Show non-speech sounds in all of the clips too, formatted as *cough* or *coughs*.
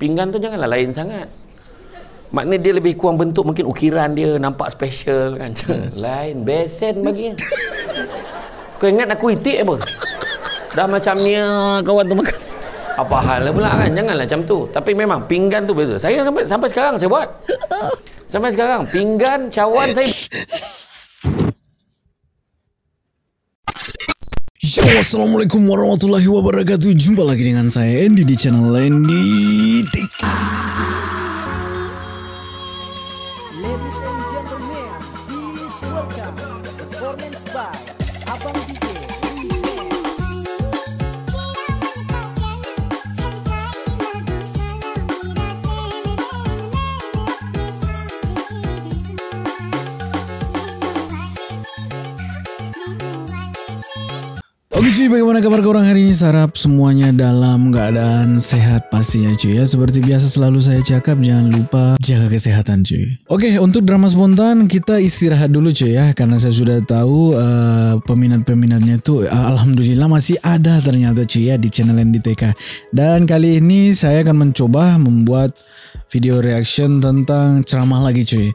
pinggan tu janganlah lain sangat maknanya dia lebih kurang bentuk mungkin ukiran dia nampak special kan hmm. *laughs* lain besen bagi kau ingat aku itik apa dah macamnya ah, kawan tu makan apa hal lah pula kan janganlah macam tu tapi memang pinggan tu beza saya sampai sampai sekarang saya buat *laughs* sampai sekarang pinggan cawan saya Yo, Assalamualaikum warahmatullahi wabarakatuh Jumpa lagi dengan saya Andy di channel Andy Tik bagaimana kabar korang hari ini? Sarap semuanya dalam keadaan sehat pastinya cuy ya. Seperti biasa selalu saya cakap jangan lupa jaga kesehatan cuy. Oke untuk drama spontan kita istirahat dulu cuy ya. Karena saya sudah tahu uh, peminat-peminatnya tuh uh, alhamdulillah masih ada ternyata cuy ya di channel NDTK. Dan kali ini saya akan mencoba membuat video reaction tentang ceramah lagi cuy.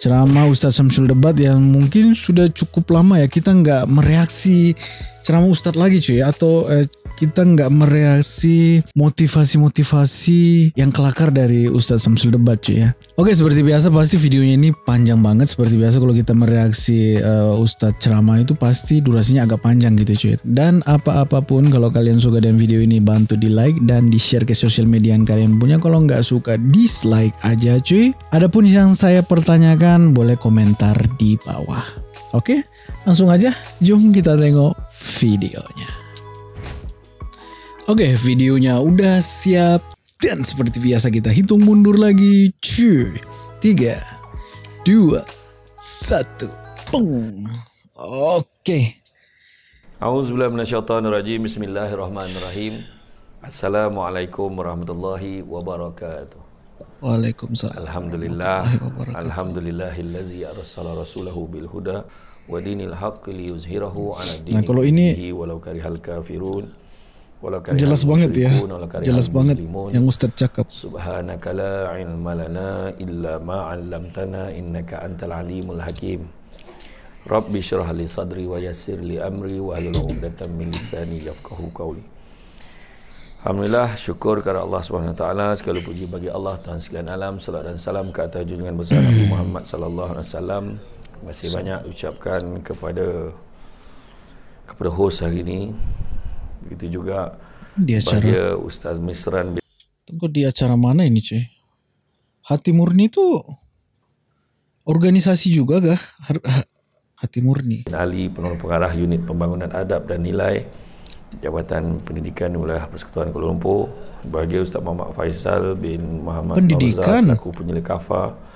ceramah Ustadz Samsul Debat yang mungkin sudah cukup lama ya kita nggak mereaksi ceramah Ustadz lagi cuy atau eh, kita nggak mereaksi motivasi-motivasi yang kelakar dari Ustadz Samsul Debat cuy ya. Oke seperti biasa pasti videonya ini panjang banget seperti biasa kalau kita mereaksi uh, Ustadz ceramah itu pasti durasinya agak panjang gitu cuy. Dan apa-apapun kalau kalian suka dengan video ini bantu di like dan di share ke sosial media yang kalian punya. Kalau nggak suka dislike aja cuy. Adapun yang saya pertanyakan boleh komentar di bawah. Oke, langsung aja. Jom kita tengok videonya. Oke, okay, videonya udah siap. Dan seperti biasa kita hitung mundur lagi. Cuy. 3, 2, 1. pung Oke. Bismillahirrahmanirrahim. Assalamualaikum warahmatullahi wabarakatuh. Waalaikumsalam. Alhamdulillah. Alhamdulillahillazi arsala rasulahu bil huda wa dinil haqqi liyuzhirahu ala nah, kalau ini walau karihal kafirun. jelas banget ya jelas banget yang ustaz cakap subhanaka la ilma lana illa ma 'allamtana innaka antal alimul hakim rabbi shrah li sadri wa yassir li amri wa hlul 'uqdatam min lisani yafqahu qawli Alhamdulillah, syukur kepada Allah SWT Segala puji bagi Allah Tuhan sekalian alam Salat dan salam ke atas junjungan besar Nabi *clears throat* Muhammad alaihi wasallam. Masih banyak ucapkan kepada kepada host hari ini Begitu juga di acara Ustaz Misran. Tunggu di acara mana ini, cuy? Hati Murni itu organisasi juga gak? Ha- Hati Murni. Ali penolong pengarah unit pembangunan adab dan nilai Jabatan Pendidikan Wilayah Persekutuan Kuala Lumpur bagi Ustaz Muhammad Faisal bin Muhammad Pendidikan. Mawazah, selaku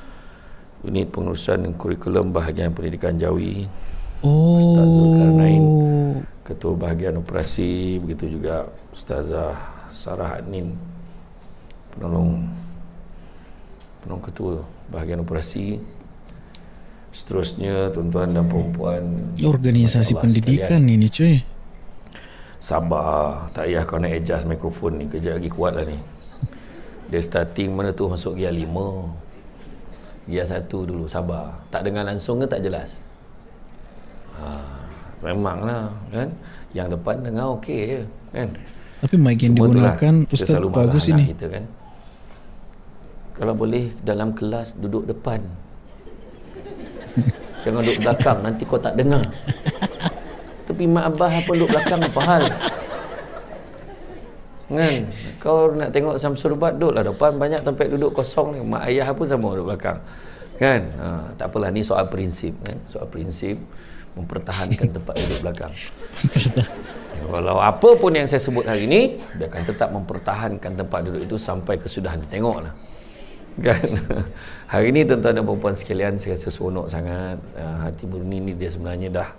unit pengurusan kurikulum bahagian pendidikan jawi Oh. Ketua bahagian operasi begitu juga Ustazah Sarah Anin penolong penolong ketua bahagian operasi seterusnya tuan-tuan dan perempuan organisasi pendidikan sekalian. ini cuy sabar tak payah kau nak adjust mikrofon ni kerja lagi kuat lah ni dia starting mana tu masuk gear 5 gear 1 dulu sabar tak dengar langsung ke tak jelas Ah, memanglah kan yang depan dengar okey je kan tapi mic yang Cuma lah. digunakan ustaz bagus ini kita kan kalau boleh dalam kelas duduk depan *laughs* jangan duduk belakang nanti kau tak dengar tapi mak abah apa duduk belakang apa hal kan kau nak tengok samsurbat lah depan banyak tempat duduk kosong ni mak ayah pun sama duduk belakang kan ha, tak apalah ni soal prinsip kan soal prinsip mempertahankan tempat duduk belakang. Ya, walau apa pun yang saya sebut hari ini, dia akan tetap mempertahankan tempat duduk itu sampai kesudahan. Tengoklah. Kan? *laughs* Hari ini tuan-tuan dan puan-puan sekalian, saya rasa seronok sangat. Ah, hati murni ini dia sebenarnya dah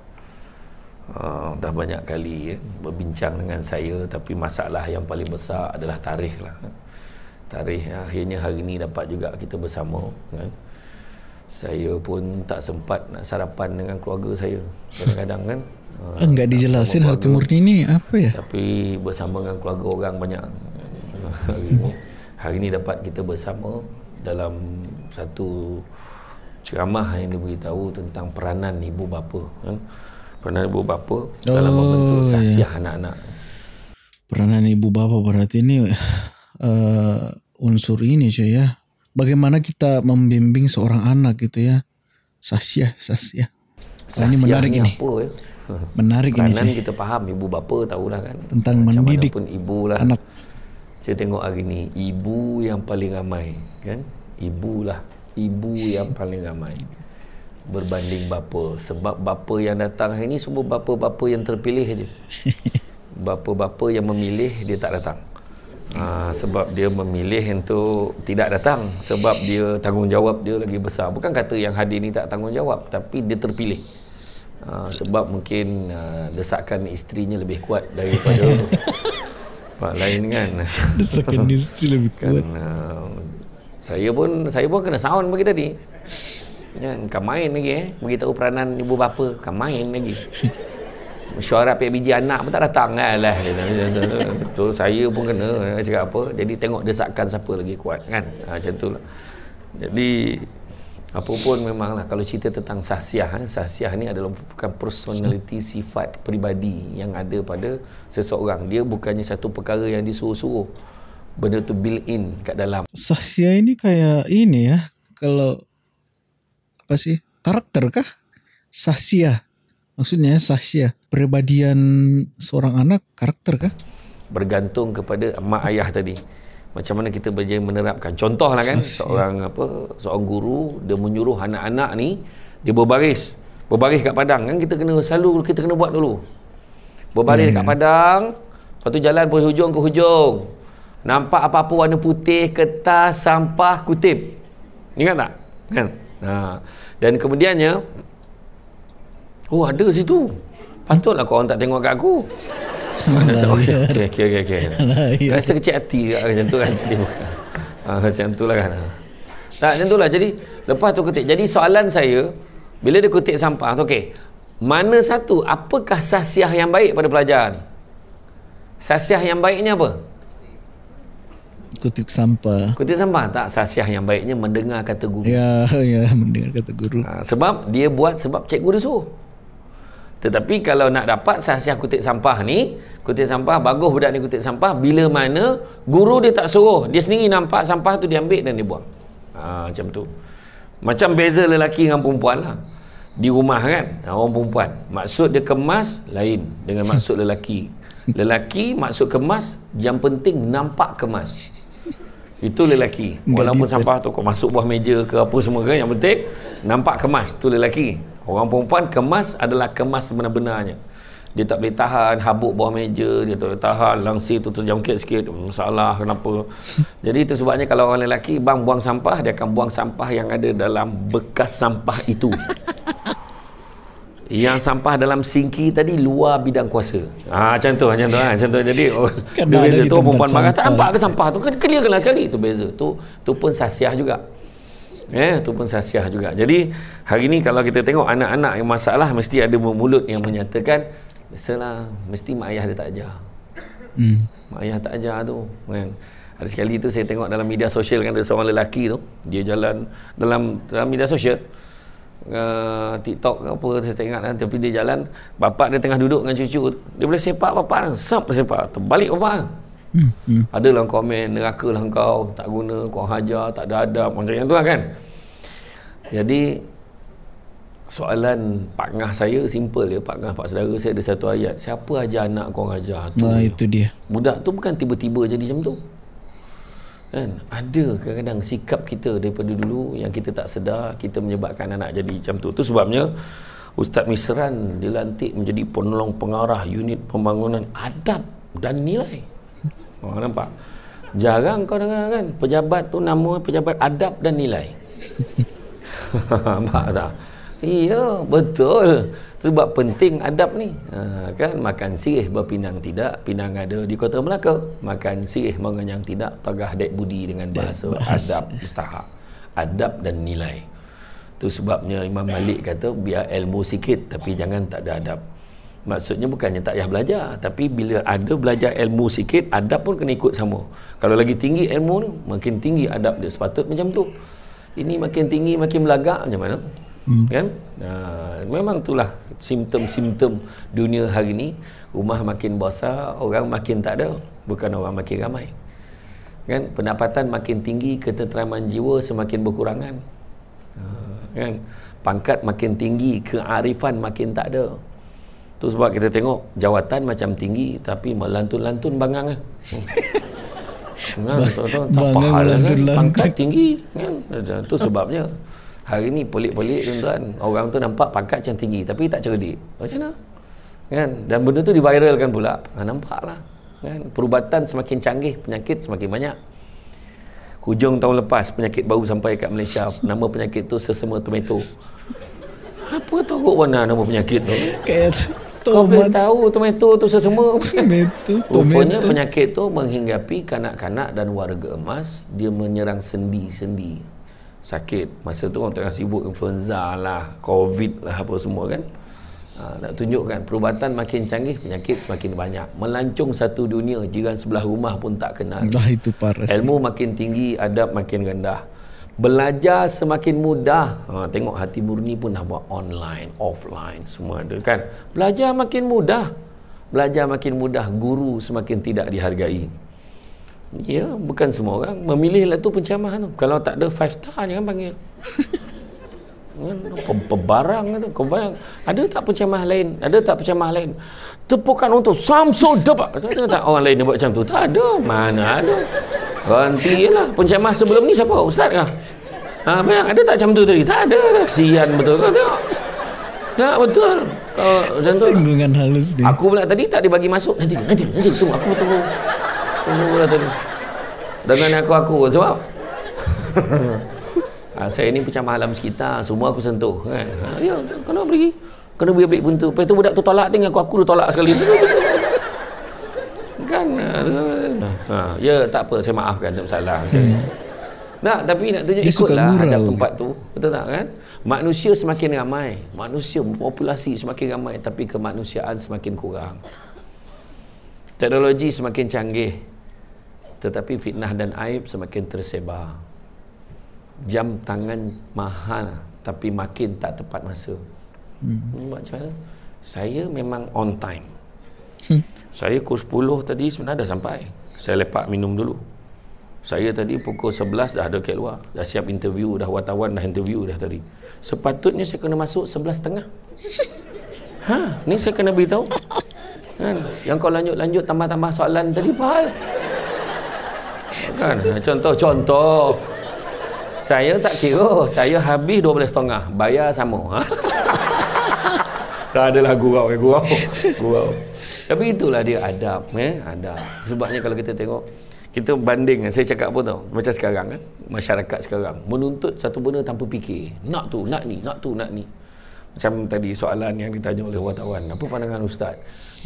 Uh, dah banyak kali ya, berbincang dengan saya tapi masalah yang paling besar adalah tarikh lah tarikh akhirnya hari ini dapat juga kita bersama kan? saya pun tak sempat nak sarapan dengan keluarga saya kadang-kadang kan *laughs* ah, enggak dijelasin harta timur ini apa ya tapi bersama dengan keluarga orang banyak *laughs* hari ini hari ini dapat kita bersama dalam satu ceramah yang diberitahu tentang peranan ibu bapa kan peranan ibu bapa dalam oh, membentuk ya. sasiah iya. anak-anak peranan ibu bapa berarti ini *sighs* uh, unsur ini cuy ya bagaimana kita membimbing seorang anak gitu ya sasya sasya nah, ini eh? menarik ini apa, ya? menarik Kerenan ini sih. kita paham ibu bapa tahulah kan tentang Macam mendidik pun ibu lah anak saya tengok hari ni ibu yang paling ramai kan Ibu lah. ibu yang paling ramai berbanding bapa sebab bapa yang datang hari ini semua bapa-bapa yang terpilih aja. *laughs* bapa-bapa yang memilih dia tak datang Ah, sebab dia memilih untuk tidak datang sebab dia tanggungjawab dia lagi besar bukan kata yang hadir ni tak tanggungjawab tapi dia terpilih uh, sebab mungkin uh, desakan isterinya lebih kuat daripada *laughs* pak lain kan desakan *laughs* isteri lebih kan, kuat kan, uh, saya pun saya pun kena sound bagi tadi kan main lagi eh bagi tahu peranan ibu bapa kan main lagi *laughs* mesyuarat biji anak pun tak datang kan lah betul saya pun kena eh, cakap apa jadi tengok desakan siapa lagi kuat kan ha, macam tu lah jadi apapun memang lah kalau cerita tentang sahsiah kan? sahsiah ni adalah bukan personality sifat peribadi yang ada pada seseorang dia bukannya satu perkara yang disuruh-suruh benda tu built in kat dalam sahsiah ini kayak ini ya kalau apa sih karakter kah sahsiah Maksudnya ya, Peribadian seorang anak Karakter kah? Bergantung kepada mak ayah tadi Macam mana kita berjaya menerapkan lah kan sahsiah. Seorang apa Seorang guru Dia menyuruh anak-anak ni Dia berbaris Berbaris kat padang Kan kita kena selalu Kita kena buat dulu Berbaris hmm. kat ya. padang Lepas tu jalan dari hujung ke hujung Nampak apa-apa warna putih Kertas Sampah Kutip Ingat tak? Kan? Ha. Dan kemudiannya Oh ada situ Patutlah korang tak tengok kat aku Alah, *laughs* okay, ya. okay, okay, okay. Alah, ya. Rasa kecil hati kan, macam tu kan *laughs* ah, Macam tu lah kan ah. Tak macam tu lah jadi Lepas tu ketik Jadi soalan saya Bila dia kutip sampah tu okay. Mana satu Apakah sasiah yang baik pada pelajar ni Sasiah yang baiknya apa kutip sampah kutip sampah tak sasiah yang baiknya mendengar kata guru ya *laughs* ya mendengar kata guru ha, sebab dia buat sebab cikgu dia suruh tetapi kalau nak dapat sahsiah kutip sampah ni, kutip sampah, bagus budak ni kutip sampah, bila mana guru dia tak suruh, dia sendiri nampak sampah tu diambil dan dibuang. Ha, macam tu. Macam beza lelaki dengan perempuan lah. Di rumah kan, orang perempuan. Maksud dia kemas, lain dengan maksud lelaki. Lelaki maksud kemas, yang penting nampak kemas. Itu lelaki. Walaupun sampah tu kau masuk buah meja ke apa semua kan, yang penting nampak kemas. Itu lelaki. Orang perempuan kemas adalah kemas sebenar-benarnya. Dia tak boleh tahan habuk bawah meja, dia tak boleh tahan langsir tu terjangkit sikit, masalah hmm, kenapa. *laughs* Jadi itu sebabnya kalau orang lelaki bang buang sampah, dia akan buang sampah yang ada dalam bekas sampah itu. *laughs* Yang sampah dalam singki tadi luar bidang kuasa. Ah ha, macam tu, macam tu, ha, macam tu. Jadi oh, kan dia tu perempuan marah, tak nampak ke sampah tu? Kan dia kelas lah sekali. Itu beza. Tu tu pun sasiah juga eh, ya, tu pun sasiah juga jadi hari ni kalau kita tengok anak-anak yang masalah mesti ada mulut yang menyatakan biasalah mesti mak ayah dia tak ajar hmm. mak ayah tak ajar tu kan ada sekali tu saya tengok dalam media sosial kan ada seorang lelaki tu dia jalan dalam dalam media sosial uh, TikTok ke apa saya tak kan tapi dia jalan bapak dia tengah duduk dengan cucu tu dia boleh sepak bapak kan sap sepak terbalik bapak kan Hmm, hmm. Adalah komen neraka lah kau tak guna kau hajar tak ada adab macam yang tu lah kan jadi soalan pak ngah saya simple ya pak ngah pak saudara saya ada satu ayat siapa ajar anak kau ajar tu nah, itu dia budak tu bukan tiba-tiba jadi macam tu kan ada kadang-kadang sikap kita daripada dulu yang kita tak sedar kita menyebabkan anak jadi macam tu Itu sebabnya Ustaz Misran dilantik menjadi penolong pengarah unit pembangunan adab dan nilai Oh, nampak? Jarang kau dengar kan? Pejabat tu nama pejabat adab dan nilai. *laughs* nampak tak? Iya, betul. Sebab penting adab ni. Ha, kan makan sirih berpinang tidak, pinang ada di Kota Melaka. Makan sirih mengenyang tidak, tegah dek budi dengan bahasa, adab mustahak. Adab dan nilai. Tu sebabnya Imam Malik kata biar ilmu sikit tapi jangan tak ada adab. Maksudnya bukannya tak payah belajar Tapi bila ada belajar ilmu sikit Adab pun kena ikut sama Kalau lagi tinggi ilmu ni Makin tinggi adab dia Sepatut macam tu Ini makin tinggi makin belagak macam mana hmm. Kan? Uh, memang itulah Simptom-simptom dunia hari ni Rumah makin basah, Orang makin tak ada Bukan orang makin ramai Kan? Pendapatan makin tinggi ketenteraman jiwa semakin berkurangan uh, Kan? Pangkat makin tinggi Kearifan makin tak ada Tu sebab kita tengok jawatan macam tinggi tapi melantun-lantun bangang eh. *laughs* Kan, bangang lah kan. melantun-lantun. tinggi. Kan? Tu sebabnya. Hari ni pelik-pelik tuan-tuan. Orang tu nampak pangkat macam tinggi tapi tak cerdik. Macam mana? Kan? Dan benda tu diviralkan pula. Ha, nampaklah. Kan? Perubatan semakin canggih, penyakit semakin banyak. Hujung tahun lepas penyakit baru sampai kat Malaysia. Nama penyakit tu sesama tomato. Apa tu warna nama penyakit tu? tomat. Kau tahu tomato tu sesama. *laughs* tomato. Rupanya penyakit tu menghinggapi kanak-kanak dan warga emas. Dia menyerang sendi-sendi. Sakit. Masa tu orang tengah sibuk influenza lah, covid lah apa semua kan. Ha, nak tunjukkan perubatan makin canggih penyakit semakin banyak melancung satu dunia jiran sebelah rumah pun tak kenal dah itu parah ilmu makin tinggi adab makin rendah belajar semakin mudah ha, tengok hati murni pun dah buat online offline semua ada kan belajar makin mudah belajar makin mudah guru semakin tidak dihargai ya bukan semua orang memilih lah tu pencamahan tu kalau tak ada five star ni kan panggil pembarang tu kau bayang ada tak pencamah lain ada tak pencamah lain tepukan untuk Samsung debak ada tak orang lain yang buat macam tu tak ada mana ada Ganti lah Pencemah sebelum ni siapa? Ustaz kah? Ha, banyak ada tak macam tu tadi? Tak ada lah Kesian betul kau tengok Tak betul Kau macam tu Singgungan halus ni Aku pula tadi tak dibagi masuk Nanti nanti nanti Tunggu aku tunggu Tunggu lah tadi Dengan aku-aku Sebab *laughs* ha, Saya ni macam malam sekitar Semua aku sentuh kan? Ha, ya kena pergi Kena pergi ambil pun Lepas tu budak tu tolak Tengok aku-aku tu tolak sekali *laughs* Kan ha, Ha. ha, ya tak apa saya maafkan tak salah hmm. nak tapi nak tunjuk ikutlah ada tempat tu betul tak kan manusia semakin ramai manusia populasi semakin ramai tapi kemanusiaan semakin kurang teknologi semakin canggih tetapi fitnah dan aib semakin tersebar jam tangan mahal tapi makin tak tepat masa hmm. hmm macam mana saya memang on time hmm. saya ke 10 tadi sebenarnya dah sampai saya lepak minum dulu saya tadi pukul 11 dah ada kat luar dah siap interview dah wartawan dah interview dah tadi sepatutnya saya kena masuk 11.30 *laughs* ha ni saya kena beritahu kan yang kau lanjut-lanjut tambah-tambah soalan tadi pahal kan contoh-contoh ha, saya tak kira saya habis dua belas 12.30 bayar sama ha? *laughs* tak ada lah gurau eh gurau gurau tapi itulah dia adab eh? adab. Sebabnya kalau kita tengok Kita banding Saya cakap pun tau Macam sekarang kan Masyarakat sekarang Menuntut satu benda tanpa fikir Nak tu, nak ni, nak tu, nak ni Macam tadi soalan yang ditanya oleh wartawan Apa pandangan Ustaz?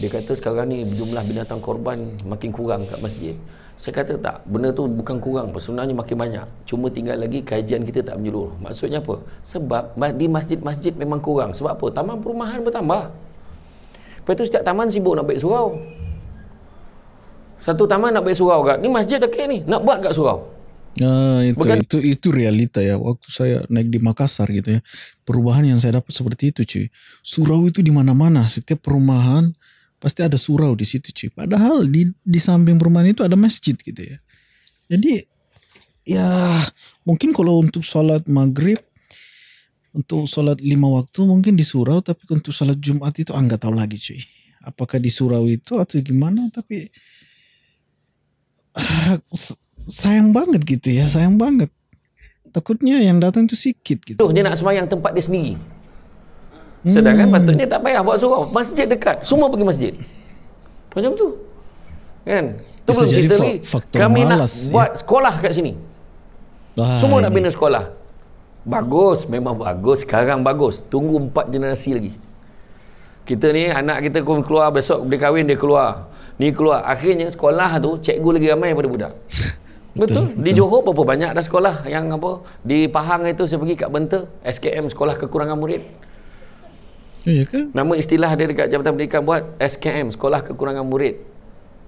Dia kata sekarang ni jumlah binatang korban Makin kurang kat masjid saya kata tak, benda tu bukan kurang Sebenarnya makin banyak Cuma tinggal lagi kajian kita tak menyeluruh Maksudnya apa? Sebab di masjid-masjid memang kurang Sebab apa? Taman perumahan bertambah Lepas tu setiap taman sibuk nak baik surau. Satu taman nak baik surau kat. Ni masjid dekat ni. Nak buat kat surau. Nah, itu, Bukan, itu, itu realita ya. Waktu saya naik di Makassar gitu ya. Perubahan yang saya dapat seperti itu cuy. Surau itu di mana mana Setiap perumahan pasti ada surau di situ cuy. Padahal di, di samping perumahan itu ada masjid gitu ya. Jadi ya mungkin kalau untuk sholat maghrib untuk sholat lima waktu mungkin di surau tapi untuk sholat jumat itu ah, tahu lagi cuy apakah di surau itu atau gimana tapi *sighs* sayang banget gitu ya sayang banget takutnya yang datang itu sikit gitu tuh dia nak semayang tempat dia sendiri sedangkan hmm. patutnya tak payah buat surau masjid dekat semua pergi masjid macam tu kan itu belum cerita lagi kami nak ya? buat sekolah kat sini Wah, semua nak bina sekolah Bagus, memang bagus. Sekarang bagus. Tunggu empat generasi lagi. Kita ni, anak kita pun keluar. Besok dia kahwin, dia keluar. Ni keluar. Akhirnya sekolah tu, cikgu lagi ramai daripada budak. Betul. betul. Di Johor berapa banyak dah sekolah yang apa. Di Pahang itu saya pergi kat Benta. SKM, Sekolah Kekurangan Murid. Ya, ya kan? Nama istilah dia dekat Jabatan Pendidikan buat SKM, Sekolah Kekurangan Murid.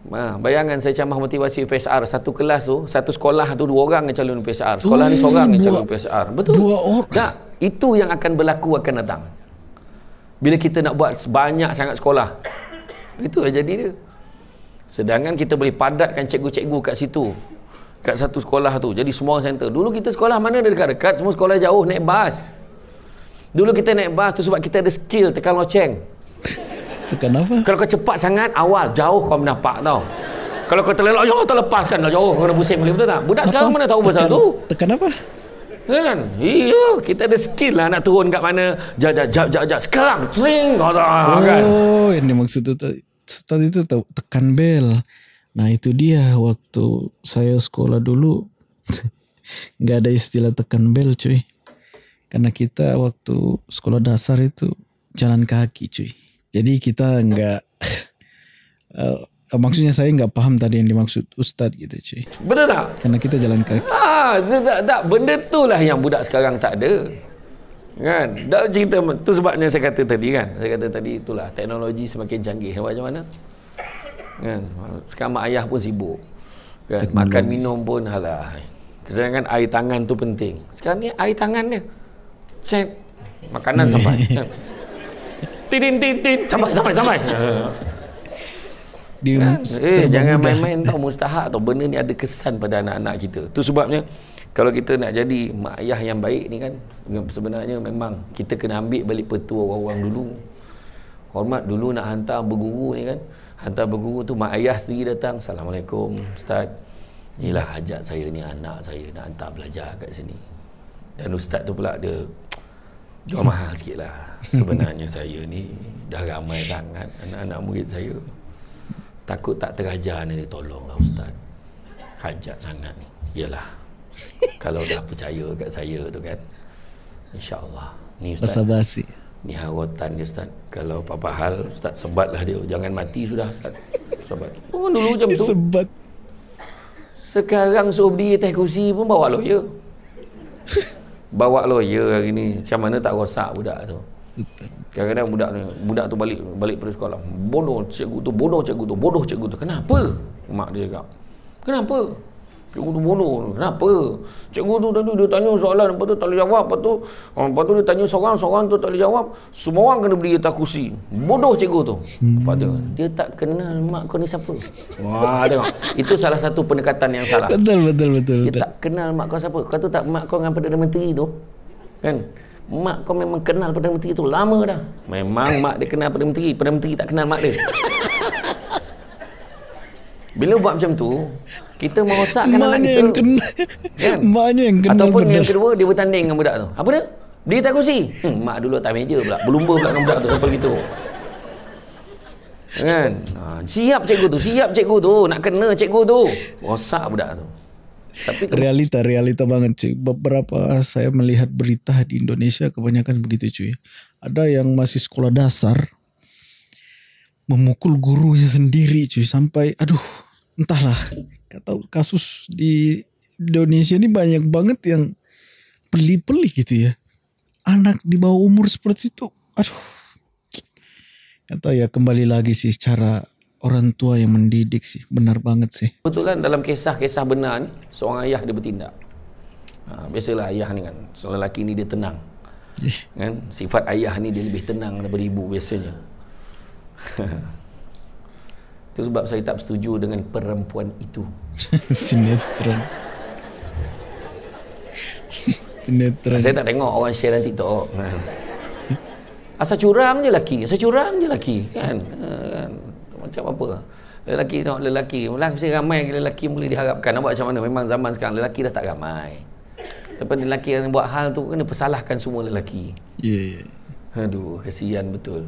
Ha, bayangan saya ceramah motivasi PSR satu kelas tu, satu sekolah tu dua orang yang calon PSR. Sekolah Ui, ni seorang yang calon PSR. Betul. Dua orang. Tak, itu yang akan berlaku akan datang. Bila kita nak buat sebanyak sangat sekolah. Itu yang jadi dia. Sedangkan kita boleh padatkan cikgu-cikgu kat situ. Kat satu sekolah tu. Jadi semua center. Dulu kita sekolah mana ada dekat-dekat, semua sekolah jauh naik bas. Dulu kita naik bas tu sebab kita ada skill tekan loceng. Tekan apa? Kalau kau cepat sangat, awal, jauh kau menampak tau. Kalau kau terlelak, jauh tak lepas kan? Jauh, kau nak pusing boleh betul tak? Budak apa? sekarang mana tahu tekan, pasal tu? Tekan apa? Kan? Iya, kita ada skill lah nak turun kat mana. Jap, jap, jap, jap, jap. Sekarang, tring! Kan? Oh, kan? yang dimaksud tu tadi. Tadi tu tekan bel. Nah itu dia waktu saya sekolah dulu. *laughs* Gak ada istilah tekan bel cuy. Karena kita waktu sekolah dasar itu jalan kaki cuy. Jadi kita enggak uh, eh, maksudnya saya enggak paham tadi yang dimaksud ustaz gitu cuy. Betul tak? Karena kita jalan kaki. Ah, tak, tak benda itulah yang budak sekarang tak ada. Kan? Dah cerita tu sebabnya saya kata tadi kan. Saya kata tadi itulah teknologi semakin canggih. Nampak macam mana? Kan? Sekarang mak ayah pun sibuk. Kan? Makan minum pun halah. kan air tangan tu penting. Sekarang ni air tangan dia. Cek makanan sampai. *laughs* tin tin tin sampai sampai sampai. *laughs* Eh. Dia kan? eh, jangan main-main tau mustahak tau benda ni ada kesan pada anak-anak kita. Tu sebabnya kalau kita nak jadi mak ayah yang baik ni kan sebenarnya memang kita kena ambil balik petua orang-orang dulu. Hormat dulu nak hantar berguru ni kan. Hantar berguru tu mak ayah sendiri datang. Assalamualaikum ustaz. Inilah hajat saya ni anak saya nak hantar belajar kat sini. Dan ustaz tu pula dia Jual mahal sikit lah Sebenarnya saya ni Dah ramai sangat Anak-anak murid saya Takut tak terajar ni Tolonglah Ustaz Hajat sangat ni Yelah Kalau dah percaya kat saya tu kan InsyaAllah Ni Ustaz Ni harotan ni Ustaz Kalau apa-apa hal Ustaz sebat lah dia Jangan mati sudah Ustaz Sebat Oh dulu *laughs* macam tu Sebat Sekarang suruh beli teh kursi pun bawa lawyer *laughs* bawa lawyer ya, hari ni macam mana tak rosak budak tu kadang-kadang budak ni budak tu balik balik dari sekolah bodoh cikgu tu bodoh cikgu tu bodoh cikgu tu kenapa mak dia cakap kenapa Cikgu tu bodoh. Kenapa? Cikgu tu tadi dia tanya soalan. Lepas tu tak boleh jawab. Lepas tu, oh, lepas tu dia tanya seorang. Seorang tu tak boleh jawab. Semua orang kena beri atas kursi. Bodoh cikgu tu. Lepas tu, hmm. dia tak kenal mak kau ni siapa. Wah, tengok. Itu salah satu pendekatan yang salah. Betul, betul, betul. Dia tak kenal mak kau siapa. Kau tu tak mak kau dengan Perdana Menteri tu. Kan? Mak kau memang kenal Perdana Menteri tu. Lama dah. Memang mak dia kenal Perdana Menteri. Perdana Menteri tak kenal mak dia. *laughs* Bila buat macam tu, kita merosakkan Mana anak yang Kena, kan? Mana yang kena Ataupun benda. yang kedua, dia bertanding dengan budak tu. Apa dia? Beli tak kursi. Hmm, mak dulu tak meja pula. Berlumba pula dengan budak tu sampai gitu. Kan? Ha, siap cikgu tu. Siap cikgu tu. Nak kena cikgu tu. Rosak budak tu. Tapi tu, realita, realita banget cik. Beberapa saya melihat berita di Indonesia kebanyakan begitu cuy. Ada yang masih sekolah dasar memukul gurunya sendiri cuy sampai aduh entahlah kata kasus di Indonesia ini banyak banget yang pelik-pelik gitu ya anak di bawah umur seperti itu aduh kata ya kembali lagi sih cara orang tua yang mendidik sih benar banget sih kebetulan dalam kisah-kisah benar ni seorang ayah dia bertindak ha, biasalah ayah ni kan seorang lelaki ni dia tenang kan sifat ayah ni dia lebih tenang daripada ibu biasanya *laughs* Itu sebab saya tak setuju dengan perempuan itu. *laughs* Sinetron. Sinetron. Saya tak tengok orang share dan TikTok. Kan? Asal curang je lelaki. Asal curang je lelaki. Kan? kan? Macam apa? Lelaki tengok lelaki. Lelaki mesti ramai lelaki boleh diharapkan. Nampak macam mana? Memang zaman sekarang lelaki dah tak ramai. Tapi lelaki yang buat hal tu kena persalahkan semua lelaki. Ya, yeah, ya. Yeah. Aduh, kesian betul.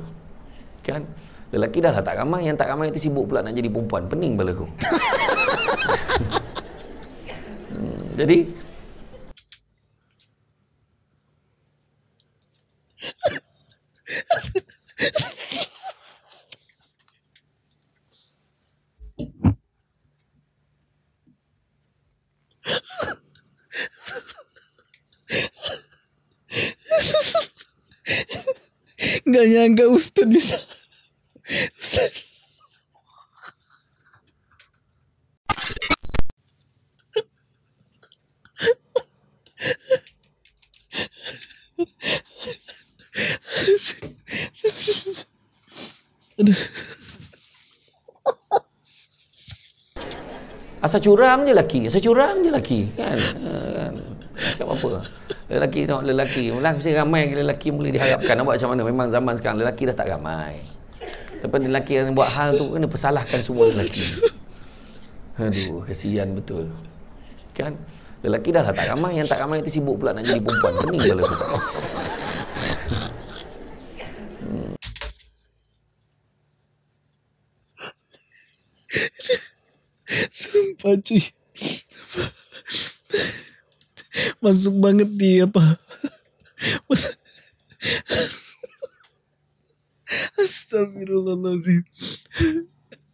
Kan? Lelaki dah lah tak ramai Yang tak ramai itu sibuk pula nak jadi perempuan Pening pala aku *laughs* hmm, Jadi Gak nyangka Ustaz bisa Asal curang je lelaki Asal curang je lelaki Kan eh, Macam apa Lelaki tengok lelaki Mula mesti ramai lelaki Mula diharapkan Nampak macam mana Memang zaman sekarang Lelaki dah tak ramai tapi lelaki yang buat hal tu kena pesalahkan semua lelaki. Aduh, kasihan betul. Kan? Lelaki dah lah tak ramai. Yang tak ramai itu sibuk pula nak jadi perempuan. Pening kalau tu. Hmm. Sumpah cuy. Masuk banget dia, apa. Masuk. Astagfirullahaladzim.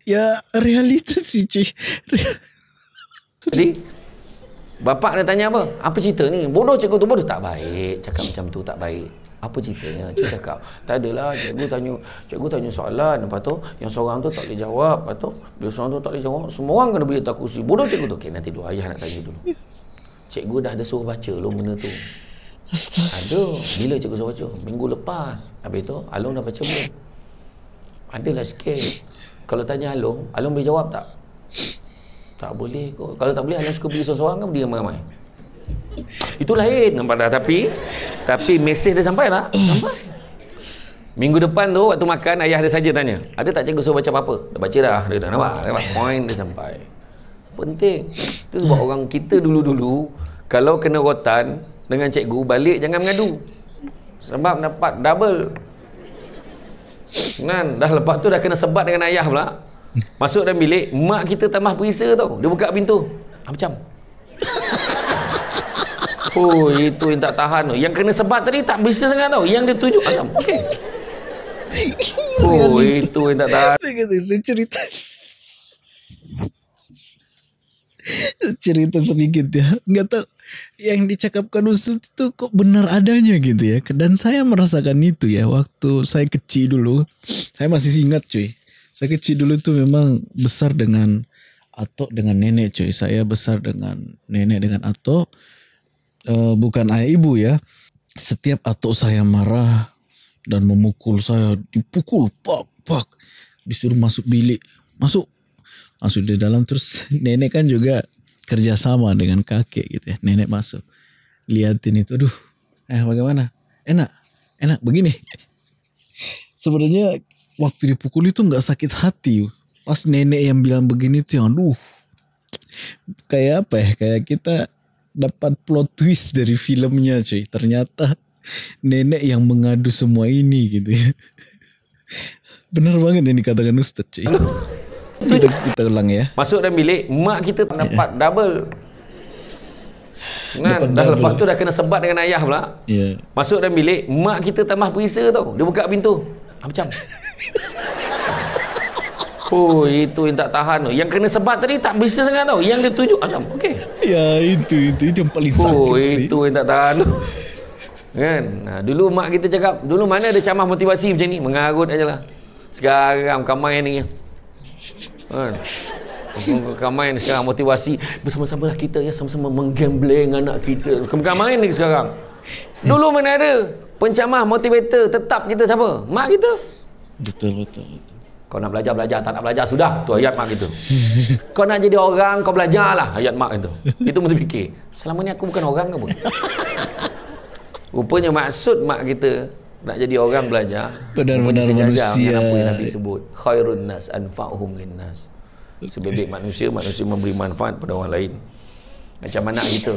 Ya, realiti sih, cuy. Jadi, bapak dia tanya apa? Apa cerita ni? Bodoh cikgu tu bodoh. Tak baik cakap macam tu, tak baik. Apa ceritanya? Cikgu cakap, tak adalah. Cikgu tanya, cikgu tanya soalan. Lepas tu, yang seorang tu tak boleh jawab. Lepas tu, dia seorang tu tak boleh jawab. Semua orang kena beritahu aku sih. Bodoh cikgu tu. Okey, nanti dulu. Ayah nak tanya dulu. Cikgu dah ada suruh baca lu benda tu. Aduh, bila cikgu suruh baca? Minggu lepas. Habis tu, Alung dah baca belum? Adalah sikit Kalau tanya Along Along boleh jawab tak? Tak boleh kot Kalau tak boleh Along suka beli seorang ke kan Beli ramai-ramai Itu lain Nampak tak? Tapi Tapi mesej dia sampai tak? Sampai Minggu depan tu Waktu makan Ayah dia saja tanya Ada tak cikgu suruh baca apa-apa? Dah baca dah Dia dah nampak, nampak Point dia sampai Penting Itu sebab orang kita dulu-dulu Kalau kena rotan Dengan cikgu Balik jangan mengadu Sebab dapat double Kan? Dah lepas tu dah kena sebat dengan ayah pula. Masuk dalam bilik, mak kita tambah perisa tau. Dia buka pintu. Ah, macam? *laughs* oh, itu yang tak tahan tu. Yang kena sebat tadi tak berisa sangat tau. Yang dia tunjuk macam. Ah, okay. *laughs* oh, itu yang tak tahan. Dia saya cerita. cerita sedikit ya nggak tahu yang dicakapkan Ustadz itu kok benar adanya gitu ya dan saya merasakan itu ya waktu saya kecil dulu saya masih ingat cuy saya kecil dulu tuh memang besar dengan atau dengan nenek cuy saya besar dengan nenek dengan atau e, eh, bukan ayah ibu ya setiap atau saya marah dan memukul saya dipukul pak pak disuruh masuk bilik masuk Masuk di dalam terus *laughs* nenek kan juga kerjasama dengan kakek gitu ya nenek masuk liatin itu aduh eh bagaimana enak enak begini *laughs* sebenarnya waktu dipukul itu nggak sakit hati pas nenek yang bilang begini tuh aduh kayak apa ya kayak kita dapat plot twist dari filmnya cuy ternyata nenek yang mengadu semua ini gitu ya *laughs* benar banget yang dikatakan Ustadz cuy kita, kita ulang ya. Masuk dalam bilik, mak kita dapat yeah. double. Kan? Dah double. lepas tu dah kena sebat dengan ayah pula. Yeah. Masuk dalam bilik, mak kita tambah perisa tau. Dia buka pintu. Ah, macam. *laughs* oh, itu yang tak tahan tu. Yang kena sebat tadi tak berisa sangat tau. Yang dia tunjuk macam, okey. Ya, yeah, itu, itu. Itu yang paling sakit Oh, itu sih. yang tak tahan tu. kan? Nah, dulu mak kita cakap, dulu mana ada camah motivasi macam ni? Mengarut aje lah. Sekarang kamu main ni. Kan? Bukan main sekarang motivasi bersama sama lah kita ya sama-sama menggambling anak kita. Bukan main ni sekarang. Dulu mana ada pencamah motivator tetap kita siapa? Mak kita. Betul betul. Kau nak belajar belajar tak nak belajar sudah tu ayat mak gitu. Kau nak jadi orang kau belajar lah ayat mak itu. Itu mesti fikir. Selama ni aku bukan orang ke apa? *laughs* Rupanya maksud mak kita nak jadi orang belajar benar-benar manusia apa yang Nabi sebut khairun nas anfa'uhum linnas sebebik manusia manusia memberi manfaat pada orang lain macam mana kita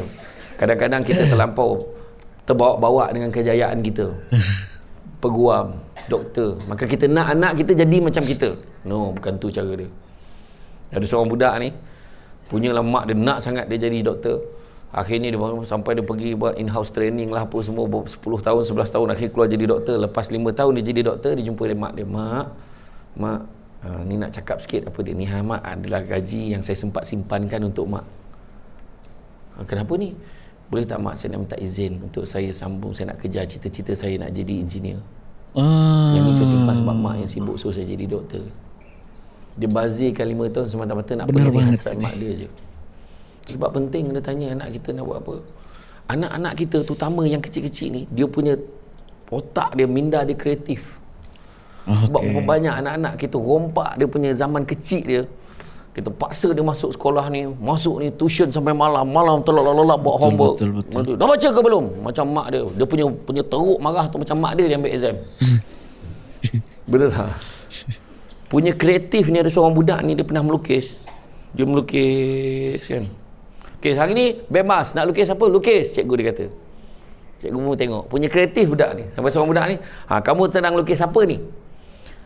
kadang-kadang kita terlampau terbawa-bawa dengan kejayaan kita *laughs* peguam doktor maka kita nak anak kita jadi macam kita no bukan tu cara dia ada seorang budak ni punyalah mak dia nak sangat dia jadi doktor Akhirnya dia bangun sampai dia pergi buat in-house training lah apa semua 10 tahun, 11 tahun akhirnya keluar jadi doktor. Lepas 5 tahun dia jadi doktor, dia jumpa dia mak dia. Mak, mak, ha, ni nak cakap sikit apa dia. Ni ha, mak adalah gaji yang saya sempat simpankan untuk mak. Ha, kenapa ni? Boleh tak mak saya nak minta izin untuk saya sambung, saya nak kejar cita-cita saya nak jadi engineer. Uh... Yang ni saya simpan sebab mak yang sibuk so saya jadi doktor. Dia bazirkan 5 tahun semata-mata nak pergi hasrat mak dia je sebab penting kena tanya anak kita nak buat apa anak-anak kita terutama yang kecil-kecil ni dia punya otak dia minda dia kreatif okay. sebab banyak anak-anak kita rompak dia punya zaman kecil dia kita paksa dia masuk sekolah ni masuk ni tuition sampai malam malam telak lelah buat homework betul, betul, betul. dah baca ke belum macam mak dia dia punya punya teruk marah tu macam mak dia yang ambil exam *laughs* betul tak punya kreatif ni ada seorang budak ni dia pernah melukis dia melukis kan lukis. Hari ni bebas nak lukis apa? Lukis, cikgu dia kata. Cikgu pun tengok, punya kreatif budak ni. Sampai seorang budak ni, ha, kamu sedang lukis apa ni?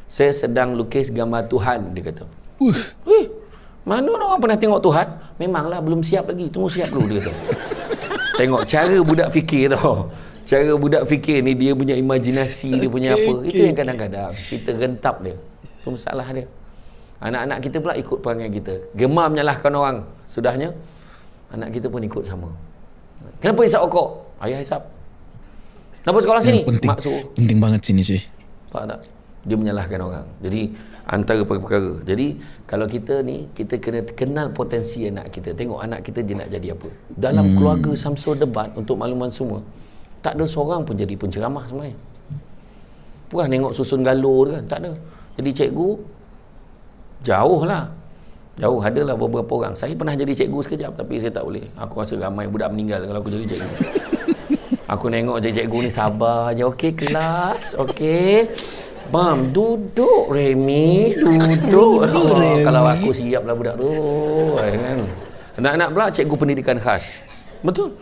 Saya sedang lukis gambar Tuhan, dia kata. Uff. Eh, mana orang pernah tengok Tuhan? Memanglah belum siap lagi. Tunggu siap dulu, dia kata. *laughs* tengok cara budak fikir tau. Cara budak fikir ni, dia punya imajinasi, dia punya apa. Okay. Itu yang kadang-kadang kita rentap dia. tu masalah dia. Anak-anak kita pula ikut perangai kita. Gemar menyalahkan orang. Sudahnya, Anak kita pun ikut sama Kenapa hisap okok? Ayah hisap Kenapa sekolah sini? Penting, Mak suruh Penting banget sini sih. Faham tak? Dia menyalahkan orang Jadi Antara perkara-perkara Jadi Kalau kita ni Kita kena kenal potensi anak kita Tengok anak kita dia nak jadi apa Dalam hmm. keluarga Samsul debat Untuk makluman semua Tak ada seorang pun jadi penceramah sebenarnya Puan tengok susun galur kan Tak ada Jadi cikgu Jauh lah Jauh adalah beberapa orang. Saya pernah jadi cikgu sekejap tapi saya tak boleh. Aku rasa ramai budak meninggal kalau aku jadi cikgu. *laughs* aku nengok je cikgu ni sabar je. Okey kelas. Okey. Mam duduk Remy duduk. oh, Kalau aku siap lah budak tu. Eh, kan. Anak-anak pula cikgu pendidikan khas. Betul.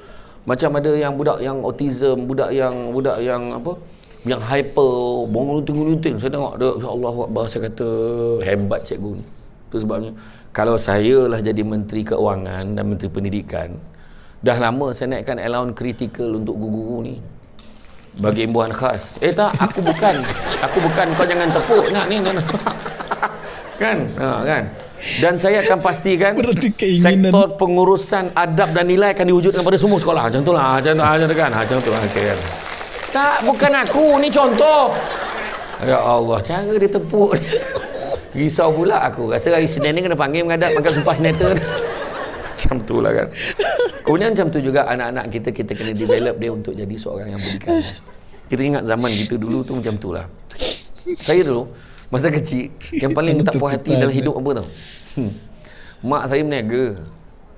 Macam ada yang budak yang autism, budak yang budak yang apa? Yang hyper, bongol tunggu nyuntin. Saya tengok dia, ya Allah, saya kata hebat cikgu ni. Itu sebabnya kalau saya lah jadi menteri keuangan dan menteri pendidikan dah lama saya naikkan allowance critical untuk guru-guru ni bagi imbuhan khas eh tak aku bukan aku bukan kau jangan tepuk nak ni nak. *laughs* kan ha, kan dan saya akan pastikan sektor pengurusan adab dan nilai akan diwujudkan pada semua sekolah macam tu lah macam tu lah macam tu kan ha, macam tu lah kan? tak bukan aku ni contoh ya Allah cara dia tepuk risau pula aku rasa hari Senin ni kena panggil mengadap makan sumpah senator *laughs* macam tu lah kan kemudian macam tu juga anak-anak kita kita kena develop dia untuk jadi seorang yang berikan kita ingat zaman kita dulu tu macam tu lah saya dulu masa kecil yang paling tak puas hati dalam hidup apa tau hmm. mak saya meniaga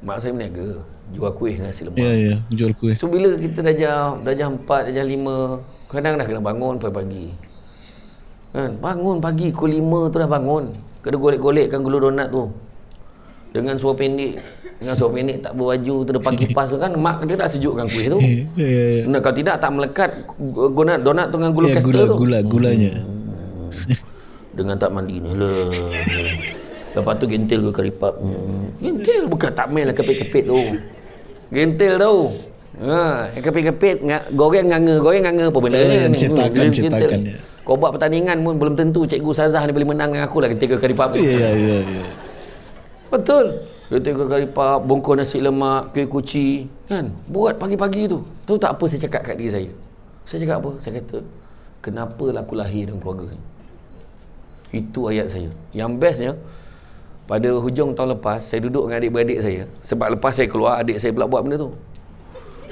mak saya meniaga jual kuih dengan nasi lemak ya ya jual kuih so bila kita dah jam dah jam 4 dah jam 5 kadang dah kena bangun pagi-pagi Kan? Bangun pagi, pukul lima tu dah bangun. Kena golek-golekkan gelu donat tu. Dengan suara pendek. Dengan suara pendek tak berbaju tu depan *laughs* kipas tu kan. Mak dia tak sejukkan kuih tu. *laughs* Yeah, ya, ya. Nah, kalau tidak tak melekat donat, tu dengan gulu yeah, kastil tu. Gula, Hmm. Dengan tak mandi ni lah. *laughs* Lepas tu gentil ke keripap. Hmm. Gentil bukan tak main lah kepit-kepit tu. Gentil tau. Ha, kepit-kepit goreng nganga, goreng nganga apa benda ni. Eh, cetakan, hmm, cetakan. Gentil. Kau buat pertandingan pun belum tentu cikgu Sazah ni boleh menang dengan aku lah ketika kali pub. Ya, ya, ya, ya. Betul. Ketika kali pub, bungkus nasi lemak, kuih kuci. Kan? Buat pagi-pagi tu. Tahu tak apa saya cakap kat diri saya? Saya cakap apa? Saya kata, kenapalah aku lahir dengan keluarga ni? Itu ayat saya. Yang bestnya, pada hujung tahun lepas, saya duduk dengan adik-beradik saya. Sebab lepas saya keluar, adik saya pula buat benda tu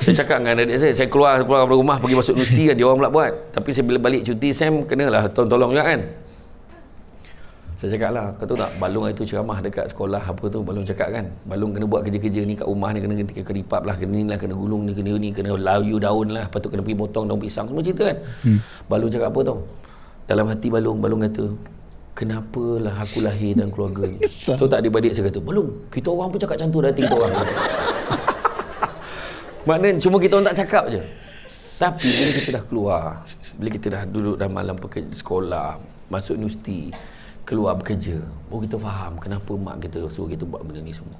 saya cakap dengan adik saya saya keluar keluar dari rumah pergi masuk universiti kan dia orang pula buat tapi saya bila balik cuti Sam kenalah tolong, tolong juga kan saya cakap lah kau tahu tak Balung itu ceramah dekat sekolah apa tu Balung cakap kan Balung kena buat kerja-kerja ni kat rumah ni kena ketika keripap lah kena ni lah kena gulung ni kena ni kena layu daun lah lepas tu kena pergi motong daun pisang semua cerita kan hmm. Balung cakap apa tu dalam hati Balung Balung kata kenapalah aku lahir dan keluarga ni *laughs* tahu tak adik-adik saya kata Balung kita orang pun cakap cantu dah tinggal orang Maknanya cuma kita orang tak cakap je. Tapi bila kita dah keluar, bila kita dah duduk dalam malam pekerja, sekolah, masuk universiti, keluar bekerja, baru oh kita faham kenapa mak kita suruh kita buat benda ni semua.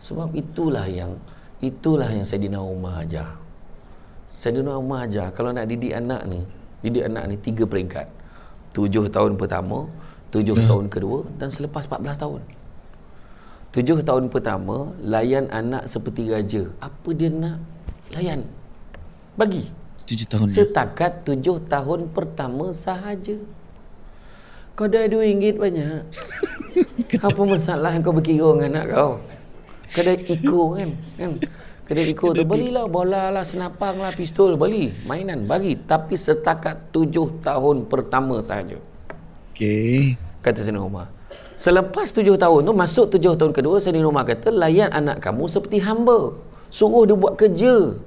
Sebab itulah yang itulah yang Saidina Umar ajar. Saidina Umar ajar kalau nak didik anak ni, didik anak ni tiga peringkat. Tujuh tahun pertama, tujuh hmm. tahun kedua dan selepas 14 tahun. Tujuh tahun pertama Layan anak seperti raja Apa dia nak layan Bagi Tujuh tahun Setakat dia. tujuh tahun pertama sahaja Kau ada dua ringgit banyak *laughs* Apa masalah kau berkira dengan anak kau Kedai ikut kan kan Kedai ikut tu belilah bola lah senapang lah pistol beli mainan bagi tapi setakat tujuh tahun pertama sahaja Okay. kata sini Omar selepas tujuh tahun tu masuk tujuh tahun kedua Sayyidina Umar kata layan anak kamu seperti hamba suruh dia buat kerja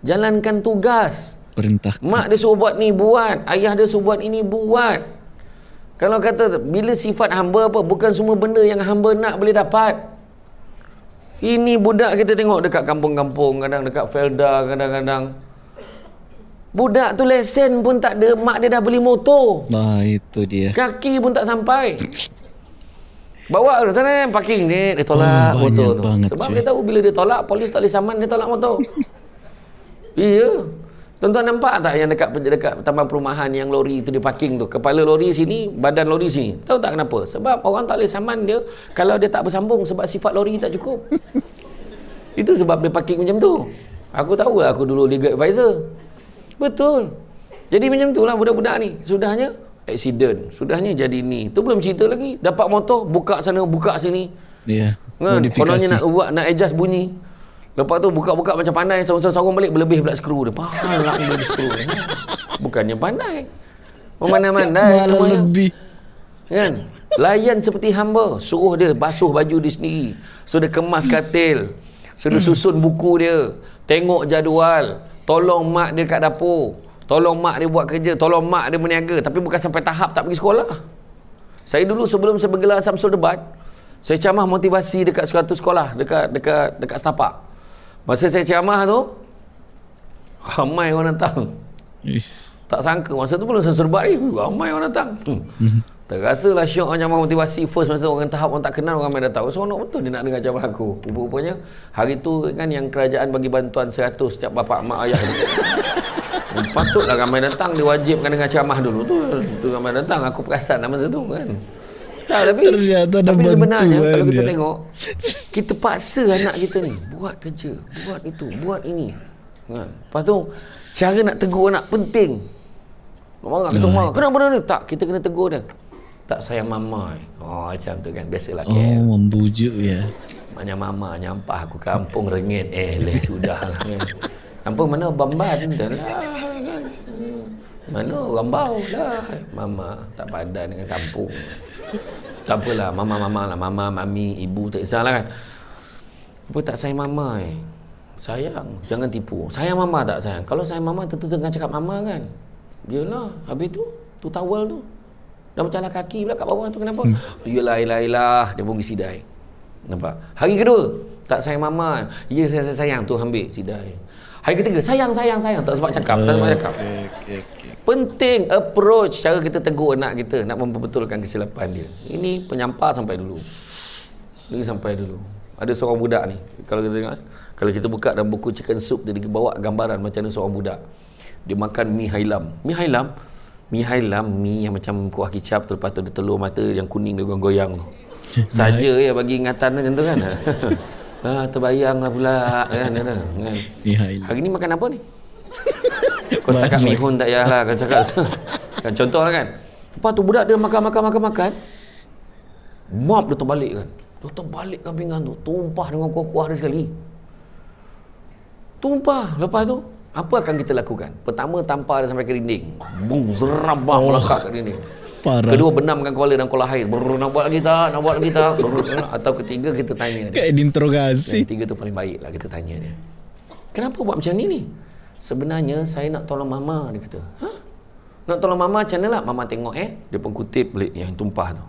jalankan tugas perintah mak dia suruh buat ni buat ayah dia suruh buat ini buat kalau kata bila sifat hamba apa bukan semua benda yang hamba nak boleh dapat ini budak kita tengok dekat kampung-kampung kadang dekat Felda kadang-kadang Budak tu lesen pun tak ada, mak dia dah beli motor. Nah, itu dia. Kaki pun tak sampai. *laughs* Bawa tu sana eh, parking ni dia tolak oh, motor tu. Banget, Sebab cuy. dia tahu bila dia tolak polis tak boleh saman dia tolak motor. *laughs* iya. Tuan-tuan nampak tak yang dekat dekat taman perumahan yang lori tu dia parking tu. Kepala lori sini, badan lori sini. Tahu tak kenapa? Sebab orang tak boleh saman dia kalau dia tak bersambung sebab sifat lori tak cukup. *laughs* Itu sebab dia parking macam tu. Aku tahu lah aku dulu legal advisor. Betul. Jadi macam tu lah budak-budak ni. Sudahnya accident sudahnya jadi ni tu belum cerita lagi dapat motor buka sana buka sini ya yeah. Kan? konanya nak buat nak adjust bunyi lepas tu buka-buka macam pandai sarung-sarung balik berlebih pula skru dia pasal lah lebih skru bukannya pandai memandai-mandai eh, lebih kan layan seperti hamba suruh dia basuh baju dia sendiri suruh dia kemas katil suruh susun buku dia tengok jadual tolong mak dia kat dapur Tolong mak dia buat kerja, tolong mak dia berniaga Tapi bukan sampai tahap tak pergi sekolah Saya dulu sebelum saya bergelar Samsul Debat Saya ceramah motivasi dekat suatu sekolah Dekat dekat dekat setapak Masa saya ceramah tu Ramai orang datang Ish. Tak sangka, masa tu belum Samsul Debat ni eh, Ramai orang datang hmm. *laughs* Terasa lah syok orang ceramah motivasi First masa orang tahap orang tak kenal orang ramai datang So nak betul dia nak dengar ceramah aku Rupanya hari tu kan yang kerajaan bagi bantuan 100 setiap bapak mak ayah *laughs* Kan patutlah ramai datang dia wajibkan dengan ceramah dulu tu tu ramai datang aku perasan nama masa tu kan tak, tapi, Ternyata tapi bantu sebenarnya kan, kalau kita dia. tengok kita paksa anak kita ni buat kerja buat itu buat ini kan lepas tu cara nak tegur anak penting Marah, kita marah. Kenapa benda ni? Tak, kita kena tegur dia. Tak sayang mama. Oh, macam tu kan. Biasalah. Oh, membujuk ya. Maknya mama nyampah aku kampung *laughs* rengit. Eh, leh sudah lah, kan. Apa mana bamban dah lah. Mana orang bau lah. Mama tak padan dengan kampung. Tak apalah. Mama, mama lah. Mama, mami, ibu tak kisahlah kan. Apa tak sayang mama eh? Sayang. Jangan tipu. Sayang mama tak sayang? Kalau sayang mama tentu dengan cakap mama kan. Yelah. Habis tu. Tu tawel tu. Dah macam lah kaki pula kat bawah tu kenapa? Hmm. Yelah, ya yelah, ya yelah. Ya Dia bungi sidai. Nampak? Hari kedua. Tak sayang mama. Ya, saya sayang, sayang. Tu ambil sidai. Hari ketiga, sayang, sayang, sayang. Tak sempat cakap, tak sempat eh, cakap. Okay, okay, okay. Penting approach cara kita tegur anak kita nak memperbetulkan kesilapan dia. Ini penyampar sampai dulu. Ini sampai dulu. Ada seorang budak ni, kalau kita tengok. Kalau kita buka dalam buku chicken soup, dia bawa gambaran macam mana seorang budak. Dia makan mi hailam. mi hailam? mi hailam, mi yang macam kuah kicap, lepas tu ada telur mata yang kuning dia goyang-goyang. *laughs* Saja ya bagi ingatan tu kan. *laughs* Ha, terbayang lah pula kan, kan, kan. Ya, Hari ni makan apa ni? *laughs* Kau Mas cakap mihun tak yalah. lah kau cakap *laughs* kan, Contoh kan Lepas tu budak dia makan makan makan makan Muap dia terbalik kan Dia terbalik kan pinggan tu Tumpah dengan kuah-kuah dia sekali Tumpah Lepas tu Apa akan kita lakukan? Pertama tampar dia sampai ke dinding Bum, Zerabah oh. melakak ke dinding Parah. Kedua benamkan kepala dan kolah air. Brr, nak buat lagi tak? Nak buat lagi tak? Brr, eh, atau ketiga kita tanya dia. Kayak diinterogasi. Ketiga tu paling baik lah kita tanya dia. Kenapa buat macam ni ni? Sebenarnya saya nak tolong mama dia kata. Hah? Nak tolong mama macam lah? Mama tengok eh. Dia pun kutip balik yang tumpah tu.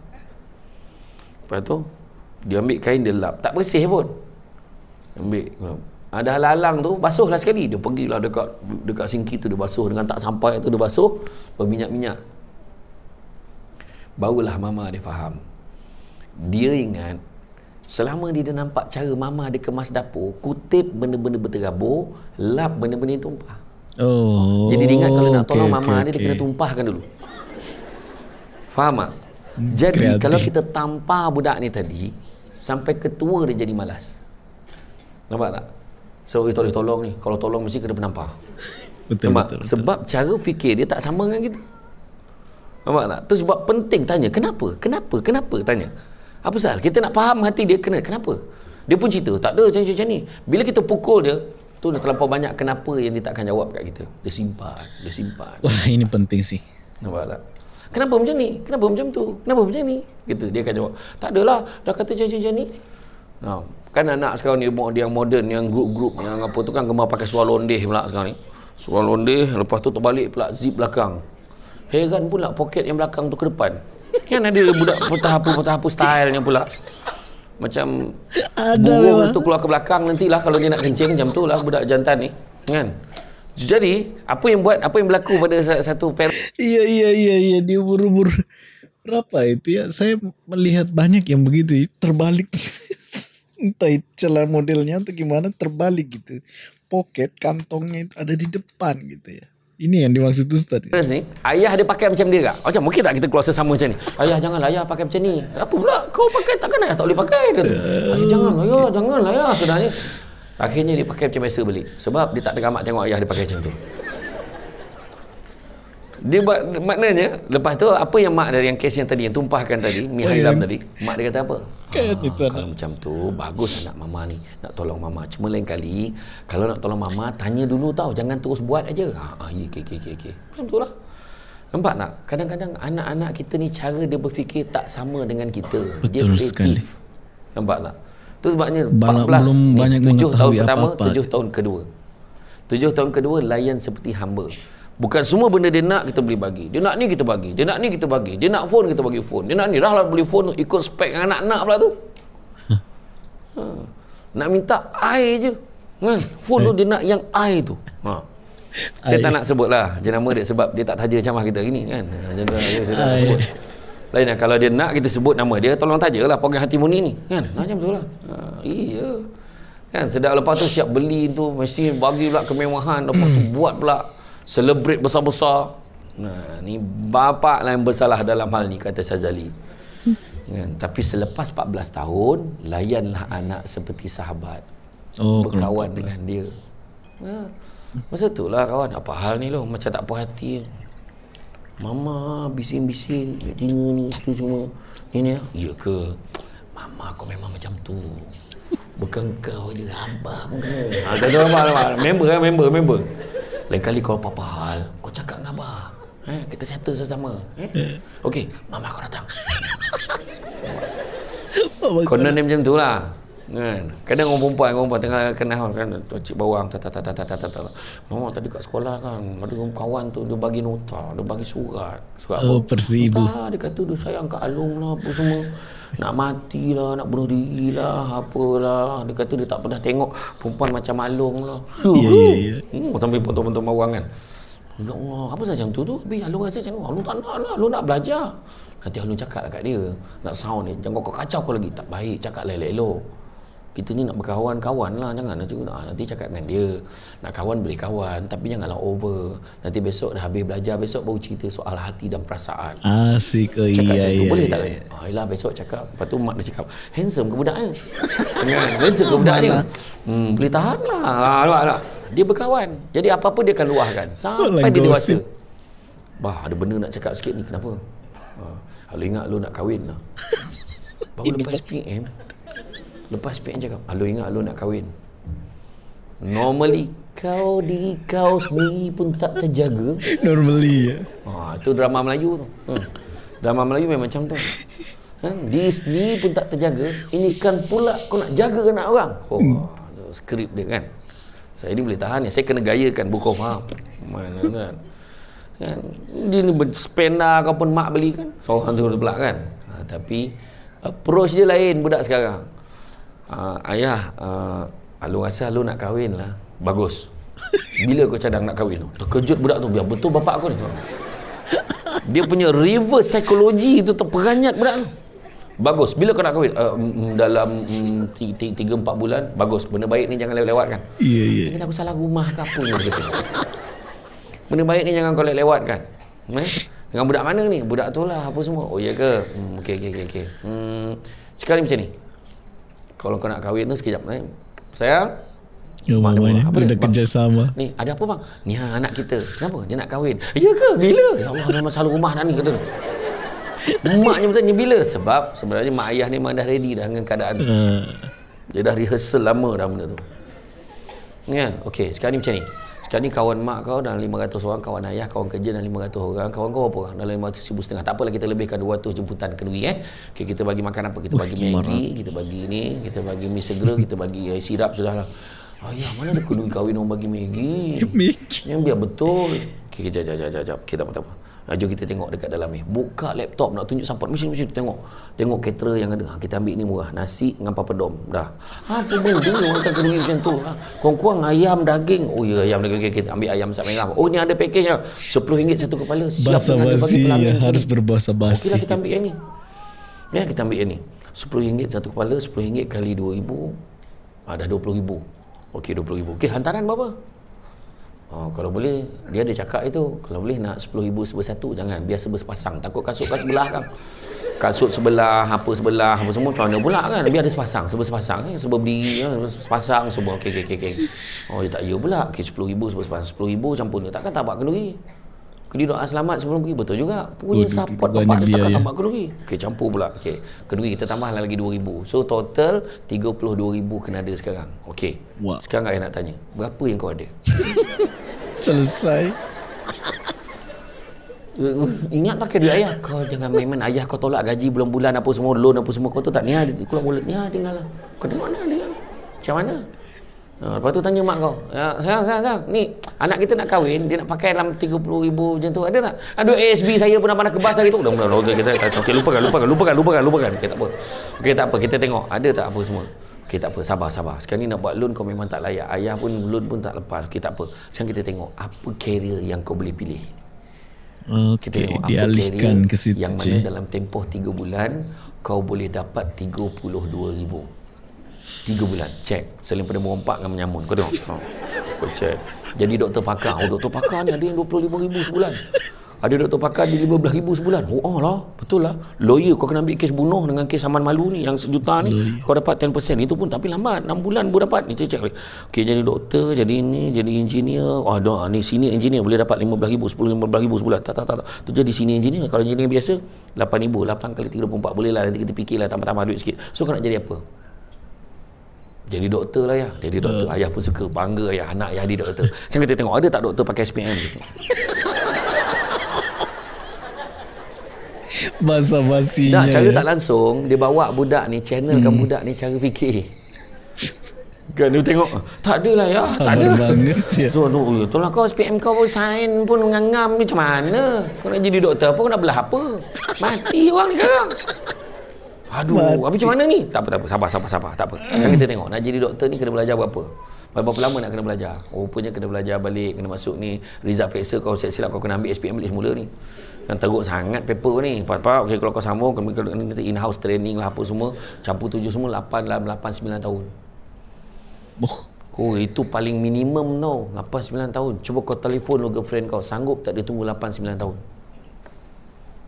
Lepas tu dia ambil kain dia lap. Tak bersih pun. Ambil. Ada halalang tu basuh lah sekali. Dia pergilah dekat dekat sinki tu dia basuh dengan tak sampai tu dia basuh berminyak-minyak. Barulah mama dia faham Dia ingat Selama dia dah nampak cara mama dia kemas dapur Kutip benda-benda berterabur Lap benda-benda yang tumpah oh, Jadi dia ingat kalau nak tolong okay, mama okay, dia Dia okay. kena tumpahkan dulu Faham tak? Jadi Kreatif. kalau kita tampar budak ni tadi Sampai ketua dia jadi malas Nampak tak? So kita eh, boleh tolong ni Kalau tolong mesti kena penampar betul, Betul, betul, betul. Sebab cara fikir dia tak sama dengan kita Nampak tak? Itu sebab penting tanya, kenapa? Kenapa? Kenapa? Tanya. Apa salah? Kita nak faham hati dia, kena, kenapa? Dia pun cerita, tak ada macam-macam ni. Bila kita pukul dia, tu dah terlampau banyak kenapa yang dia takkan jawab kat kita. Dia simpan, dia simpan. Wah, ini penting sih. Nampak tak? Kenapa macam ni? Kenapa macam tu? Kenapa macam ni? Gitu, dia akan jawab. Tak adalah, dah kata macam-macam ni. Nah, ha, kan anak sekarang ni, dia yang modern, yang grup-grup, yang apa tu kan gemar pakai suar londeh pula sekarang ni. Suar londeh, lepas tu terbalik pula zip belakang. Heran pula poket yang belakang tu ke depan. Kan ada budak putar apa putar apa stylenya pula. Macam ada tu keluar ke belakang nanti lah kalau dia nak kencing jam tu lah budak jantan ni. Kan? Jadi, apa yang buat, apa yang berlaku pada satu per... Iya, iya, iya, iya. Dia umur buru Berapa itu ya? Saya melihat banyak yang begitu. Terbalik. *laughs* Entah celah modelnya atau gimana terbalik gitu. Poket kantongnya itu ada di depan gitu ya. Ini yang dimaksud Ustaz. Ustaz ni, ayah dia pakai macam dia tak? Macam mungkin tak kita keluar sama macam ni? Ayah jangan lah, ayah pakai macam ni. Apa pula kau pakai takkan ayah tak boleh pakai? Dia tu. Ayah jangan, lah, ayah jangan, lah, ayah sudah ni. Akhirnya dia pakai macam biasa balik. Sebab dia tak tengah mak tengok ayah dia pakai macam tu dia buat maknanya lepas tu apa yang mak dari yang kes yang tadi yang tumpahkan tadi mi oh, ya. hailam tadi mak dia kata apa kan ha, itu kalau anak. macam tu bagus anak mama ni nak tolong mama cuma lain kali kalau nak tolong mama tanya dulu tau jangan terus buat aja. ha ah ha, okey ke, ke, okey macam tulah nampak tak kadang-kadang anak-anak kita ni cara dia berfikir tak sama dengan kita Betul dia kreatif. sekali nampak tak tu sebabnya Bala, 14 belum ni, eh, banyak 7 tahun pertama apa-apa. 7 tahun kedua 7 tahun kedua layan seperti hamba Bukan semua benda dia nak kita boleh bagi. Dia nak ni kita bagi. Dia nak ni kita bagi. Dia nak phone kita bagi phone. Dia nak ni dahlah beli phone ikut spek yang anak nak pula tu. *laughs* Ha. Nak minta air je. Ha. Phone tu dia nak yang air tu. Ha. Saya air. tak nak sebut lah jenama dia sebab dia tak taja kan. ha, macam kita lah hari kan. Jenama dia saya tak sebut. Lain lah, kalau dia nak kita sebut nama dia, tolong taja lah program hati muni ni. Kan? Ha, macam betul lah. Ha. iya. Kan? Sedap lepas tu siap beli tu, mesti bagi pula kemewahan. Lepas tu buat pula celebrate besar-besar nah ha, ni bapa lah yang bersalah dalam hal ni kata Syazali hmm. kan? tapi selepas 14 tahun layanlah anak seperti sahabat oh, berkawan dengan dia ya. masa tu lah kawan apa hal ni loh macam tak puas hati Mama bising-bising Ini ni tu semua Ini ya lah. Ya ke Mama kau memang macam tu Bukan kau je Abah pun kena Member kan member Member lain kali kau apa-apa hal, kau cakap dengan Abah. Eh, kita settle sesama. Eh? Okey, Mama kau datang. *laughs* Mama kau nenek macam tu lah. Kan. Kadang orang perempuan, orang perempuan tengah kena hal kan? cik bawang tata tata tata tata. Mama tadi kat sekolah kan, ada kawan tu dia bagi nota, dia bagi surat. Surat oh, persibu. dia kata dia sayang kat alung lah apa semua. Nak matilah, nak bunuh diri lah, apalah. Dia kata dia tak pernah tengok perempuan macam alung lah. Ya, ya, ya. Hmm, sampai potong-potong bawang kan. Ya Allah, apa macam tu tu? Habis Along rasa macam, Along tak nak lah, Along nak belajar. Nanti Along cakap lah kat dia, nak sound ni, jangan kau kacau kau lagi. Tak baik, cakap lah elok-elok kita ni nak berkawan-kawan lah jangan nanti, ha, ah, nanti cakap dengan dia nak kawan boleh kawan tapi janganlah over nanti besok dah habis belajar besok baru cerita soal hati dan perasaan asik cakap iya, macam tu iya, boleh iya. tak ha, ialah ah, besok cakap lepas tu mak dah cakap handsome ke budak kan handsome ke budak ni hmm, boleh tahan lah ha, ha, dia berkawan jadi apa-apa dia akan luahkan sampai dia dewasa bah ada benda nak cakap sikit ni kenapa ha, lalu ingat lu nak kahwin lah *laughs* baru lepas PM Lepas PN cakap, Alu ingat Alu nak kahwin. Normally, kau di kau sendiri pun tak terjaga. Normally, ya. Ah, itu drama Melayu tu. Hmm. Drama Melayu memang macam tu. Hmm. Ha, di sendiri pun tak terjaga. Ini kan pula kau nak jaga anak orang. Oh, hmm. skrip dia kan. Saya ni boleh tahan ni. Saya kena gayakan buku faham. Mana kan, kan. kan? Dia ni spenda kau pun mak beli kan. Soalan tu pula kan. Ha, tapi, approach dia lain budak sekarang uh, ayah uh, alu rasa alu nak kahwin lah bagus bila kau cadang nak kahwin tu terkejut budak tu biar betul bapak aku ni dia punya reverse psikologi tu terperanjat budak tu bagus bila kau nak kahwin uh, dalam 3 um, bulan bagus benda baik ni jangan lewatkan iya iya kena aku salah rumah ke apa ni benda baik ni jangan kau lewatkan eh? dengan budak mana ni budak tu lah apa semua oh iya ke hmm, ok ok ok, okay. Hmm, sekarang macam ni kalau kau nak kahwin tu sekejap eh. saya Ya, mak ni, ni, apa ada ni? kerjasama. Ni, ada apa bang? Ni ha, anak kita. Kenapa? Dia nak kahwin. Ya ke? Bila? Ya Allah, memang selalu rumah dah ni kata tu. Maknya bukan bila sebab sebenarnya mak ayah ni memang dah ready dah dengan keadaan. Ha. Dia dah rehearsal lama dah benda tu. Kan? Okey, sekarang ni macam ni. Sekarang ni kawan mak kau dalam 500 orang, kawan ayah, kawan kerja dalam 500 orang, kawan kau berapa orang? Dalam 500 ribu setengah. Tak apalah kita lebihkan 200 jemputan kenduri eh. Okay, kita bagi makan apa? Kita bagi Maggi, kita bagi ini, kita bagi mie segera, kita bagi air eh, sirap sudah lah. Ayah, mana ada kenduri kahwin orang bagi Maggi? *laughs* Maggi. Yang biar betul. Okay, jap, jap, jap, jap. Okay, tak apa, tak apa. Aja ah, kita tengok dekat dalam ni. Buka laptop nak tunjuk support mesin mesin tengok. Tengok kettle yang ada. Ha, kita ambil ni murah. Nasi dengan papa Dah. Ha tu bumbu orang tak kena macam tu. Ha, kuang ayam daging. Oh ya ayam daging okay, kita ambil ayam sampai merah. Oh ni ada package lah. RM10 satu kepala. Siap basa basi ya, harus berbahasa lah, basi. Okeylah kita ambil yang ni. Ya kita ambil yang ni. RM10 satu kepala, RM10 kali 2000. Ada ha, dah RM20,000. Okey RM20,000. Okey hantaran berapa? Oh, kalau boleh dia ada cakap itu kalau boleh nak 10000 sebersatu jangan biar sebersepasang takut kasut kat sebelah kan kasut sebelah apa sebelah apa semua macam pula kan biar ada sepasang sebersepasang eh? Kan. sebab beli kan, sepasang semua okey okey okey okey oh dia tak ya pula okey 10000 sebersepasang 10000 campur ni takkan tak buat kenduri Kedi doa selamat sebelum pergi betul juga. Punya oh, support bapak dia tak ya. tambah kenduri. Okey campur pula. Okey. Kenduri kita tambah lagi 2000. So total 32000 kena ada sekarang. Okay, Wow. Sekarang saya nak tanya, berapa yang kau ada? *laughs* Selesai. *laughs* Ingat pakai duit ayah Kau jangan main-main Ayah kau tolak gaji Bulan-bulan apa semua Loan apa semua Kau tu tak niat, Kulang bulan Ni ha lah Kau tengok mana dia Macam mana Ha, lepas tu tanya mak kau. Ya, sayang, sayang, sayang. Ni, anak kita nak kahwin, dia nak pakai dalam RM30,000 macam tu. Ada tak? Ada ASB saya pun nak pandang kebas hari tu. Dah mula-mula. Okey, kita, okay, lupakan, lupakan, lupakan, lupakan, lupakan, lupakan. Okey, tak apa. Okey, tak apa. Kita tengok. Ada tak apa semua? Okey, tak apa. Sabar, sabar. Sekarang ni nak buat loan kau memang tak layak. Ayah pun loan pun tak lepas. Okey, tak apa. Sekarang kita tengok. Apa carrier yang kau boleh pilih? Okay, kita tengok dialihkan apa ke situ. Yang mana je. dalam tempoh 3 bulan, kau boleh dapat rm ribu. Tiga bulan cek. Selain pada merompak dengan menyamun Kau tengok ha. *laughs* Kau check Jadi doktor pakar oh, Doktor pakar ni ada yang RM25,000 sebulan Ada doktor pakar di RM15,000 sebulan Oh Allah oh Betul lah Lawyer kau kena ambil kes bunuh Dengan kes saman malu ni Yang sejuta ni Kau dapat 10% Itu pun tapi lambat 6 bulan baru dapat ni, Check cek. Okay jadi doktor Jadi ini Jadi engineer Oh ah, doa ah, ni senior engineer Boleh dapat RM15,000 RM10,000 sebulan Tak tak tak, tak. Itu jadi senior engineer Kalau engineer biasa RM8,000 8 kali 34 Boleh lah nanti kita fikirlah Tambah-tambah duit sikit So kau nak jadi apa? jadi doktor lah ya jadi doktor uh. ayah pun suka bangga ayah anak ayah jadi doktor saya kata tengok ada tak doktor pakai SPM *laughs* bahasa basinya tak cara ya. tak langsung dia bawa budak ni channelkan hmm. budak ni cara fikir kan dia tengok tak ada lah ya Sabar tak ada banget, ya. so no, oh, tolong kau SPM kau pun sain pun ngangam ni macam mana kau nak jadi doktor apa kau nak belah apa mati orang ni sekarang Aduh, Mati. apa macam mana ni? Tak apa, tak apa. Sabar, sabar, sabar. Tak apa. Kan kita tengok. Nak jadi doktor ni kena belajar apa? Berapa lama nak kena belajar? Rupanya kena belajar balik. Kena masuk ni. Rizal Peksa kau silap-silap kau kena ambil SPM balik semula ni. Yang teruk sangat paper ni. Pak-pak, okay, kalau kau sambung, kena, kena, kena, kena in-house training lah apa semua. Campur tujuh semua, lapan, lapan, sembilan tahun. Oh, itu paling minimum tau. Lapan, sembilan tahun. Cuba kau telefon lo girlfriend kau. Sanggup tak dia tunggu lapan, sembilan tahun?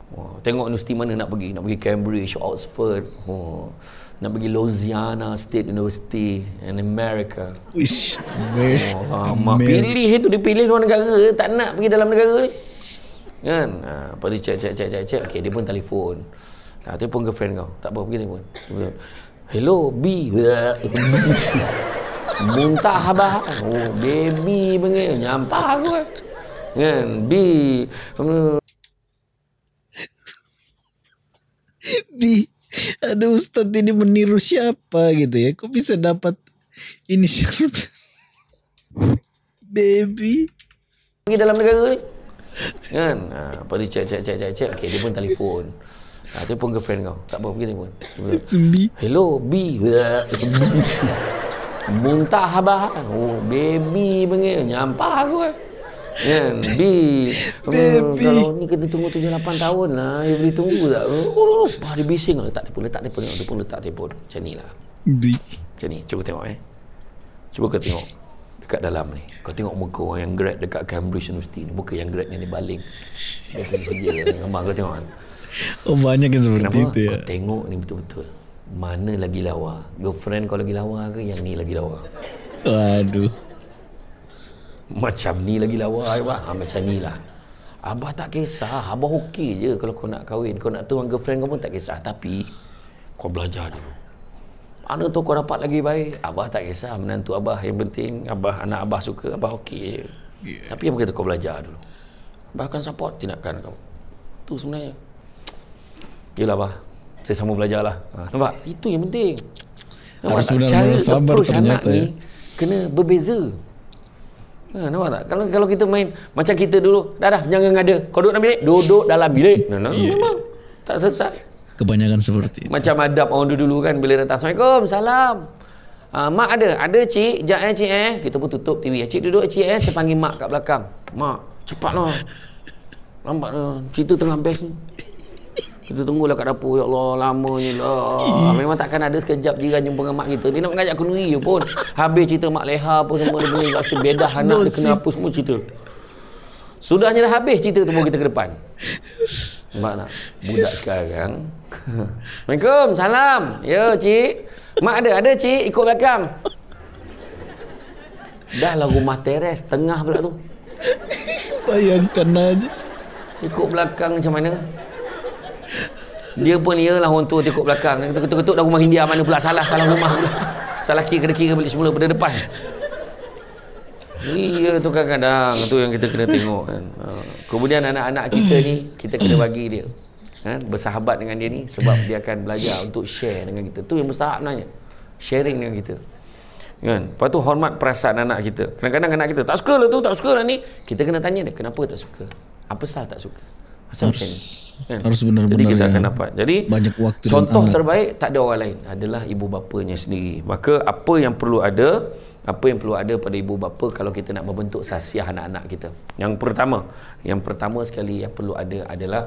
Wah, oh, tengok universiti mana nak pergi. Nak pergi Cambridge, Oxford. Oh. Nak pergi Louisiana State University in America. Ish. Oh, Allah, pilih itu dipilih luar negara. Tak nak pergi dalam negara ni. Kan? Ha, lepas tu cek, cek, cek, cek, cek. Okay, dia pun telefon. Ha, tu pun girlfriend kau. Tak apa, pergi telefon. Hello, B. *laughs* Muntah abah. Oh, baby bengil. Nyampah aku eh. kan. B. Hmm. Tapi ada Ustaz ini meniru siapa gitu ya? Kok bisa dapat ini siapa? Baby. Pergi dalam negara ni. Kan? Ha, apa dia cek cek cek cek cek. Okey, dia pun telefon. Ha, dia pun girlfriend kau. Tak apa, pergi pun. It's B. Hello, B. Muntah bahan. Oh, baby panggil. Nyampah aku eh kan *laughs* B Baby. kalau ni kena tunggu 7-8 tahun lah you boleh tunggu tak oh, dia bising letak telefon letak telefon letak telefon letak telefon macam ni lah macam ni cuba tengok eh cuba kau tengok dekat dalam ni kau tengok muka orang yang grad dekat Cambridge University ni muka yang grad ni baling gambar kau tengok kan oh banyak yang seperti Kenapa? itu ya kau tengok ni betul-betul mana lagi lawa girlfriend kau lagi lawa ke yang ni lagi lawa Aduh macam ni lagi lawa abah ha, macam ni lah abah tak kisah abah okey je kalau kau nak kahwin kau nak tuan girlfriend kau pun tak kisah tapi kau belajar dulu mana tu kau dapat lagi baik abah tak kisah menantu abah yang penting abah anak abah suka abah okey je yeah. tapi apa kata kau belajar dulu abah akan support tindakan kau tu sebenarnya yelah abah saya sama belajar lah ha, nampak itu yang penting Nampak Harus tak? Cara sabar approach ternyata, anak ya. kena berbeza. Ha, nampak tak? Kalau kalau kita main macam kita dulu, dah dah jangan ada. Kau duduk dalam bilik, duduk dalam bilik. Nah, nah, yeah. Memang tak selesai. Kebanyakan seperti itu. Macam adab orang dulu kan bila datang. Assalamualaikum, salam. Uh, mak ada? Ada cik. Jap eh cik eh. Kita pun tutup TV. Cik duduk cik eh. Saya panggil mak kat belakang. Mak, cepatlah. *laughs* Lambatlah. Cerita tengah best ni. Kita tunggulah kat dapur Ya Allah lama lamanya lah ah, Memang takkan ada sekejap jiran jumpa dengan mak kita Dia nak mengajak kenuri je pun Habis cerita mak leha pun semua Dia punya rasa bedah anak dia kena hapus semua cerita Sudahnya dah habis cerita tu kita ke depan Mak nak budak sekarang *laughs* Assalamualaikum salam Ya cik Mak ada ada cik ikut belakang Dah lah rumah teres tengah pula tu Bayangkan aja Ikut belakang macam mana dia pun ialah orang tua tengok belakang ketuk-ketuk dah rumah India mana pula salah salah rumah pula salah kira kena kira balik semula pada depan iya tu kadang-kadang tu yang kita kena tengok kan ah, kemudian anak-anak kita ni kita kena bagi dia ha? bersahabat dengan dia ni sebab dia akan belajar untuk share dengan kita tu yang mustahab sebenarnya sharing dengan kita kan lepas tu hormat perasaan anak kita kadang-kadang anak kita tak suka lah tu tak suka lah ni kita kena tanya dia kenapa tak suka apa salah tak suka harus kan? harus benar-benar jadi kita ya. akan dapat jadi banyak waktu contoh terbaik tak ada orang lain adalah ibu bapanya sendiri maka apa yang perlu ada apa yang perlu ada pada ibu bapa kalau kita nak membentuk sasiah anak-anak kita yang pertama yang pertama sekali yang perlu ada adalah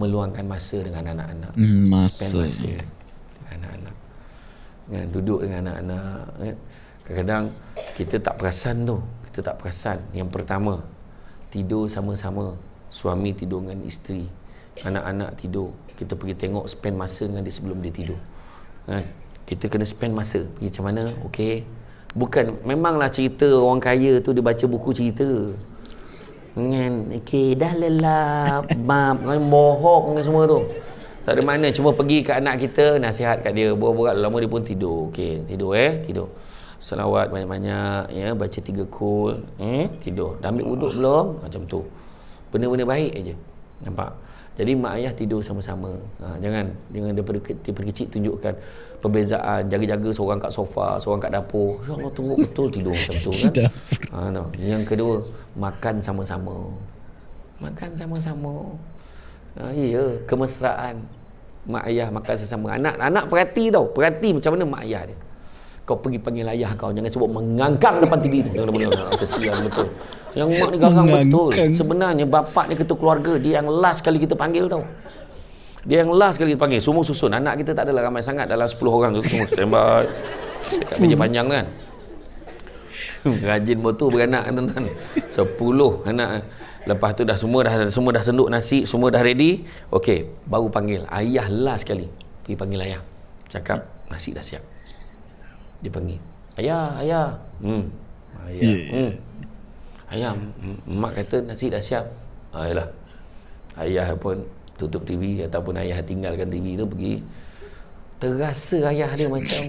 meluangkan masa dengan anak-anak hmm, masa anak-anak kan duduk dengan anak-anak kan kadang-kadang kita tak perasan tu kita tak perasan yang pertama tidur sama-sama suami tidur dengan isteri anak-anak tidur kita pergi tengok spend masa dengan dia sebelum dia tidur kan kita kena spend masa pergi macam mana okey bukan memanglah cerita orang kaya tu dia baca buku cerita ngan okey dah lelap bab. *laughs* mam mohok dengan semua tu tak ada mana cuma pergi ke anak kita nasihat kat dia berat buat, lama dia pun tidur okey tidur eh tidur Salawat, banyak-banyak ya baca tiga kul hmm? tidur dah ambil wuduk belum macam tu benda-benda baik aja nampak jadi mak ayah tidur sama-sama ha, jangan jangan daripada, daripada kecil tunjukkan perbezaan jaga-jaga seorang kat sofa seorang kat dapur ya Allah tunggu betul tidur macam tu kan ha, no. yang kedua makan sama-sama makan sama-sama ha, iya kemesraan mak ayah makan sama-sama anak anak perhati tau perhati macam mana mak ayah dia kau pergi panggil ayah kau jangan sebut mengangkang depan TV tu jangan benar ah, kesian betul yang mak ni garang betul sebenarnya bapak ni ketua keluarga dia yang last kali kita panggil tau dia yang last kali kita panggil semua susun anak kita tak adalah ramai sangat dalam 10 orang tu semua standby dekat meja panjang kan rajin betul beranak tuan-tuan 10 anak lepas tu dah semua dah semua dah senduk nasi semua dah ready okey baru panggil ayah last sekali pergi panggil ayah cakap nasi dah siap dia panggil ayah ayah hmm ayah yeah. hmm. ayah mak kata nasi dah siap ayalah ah, ayah pun tutup TV ataupun ayah tinggalkan TV tu pergi terasa ayah dia macam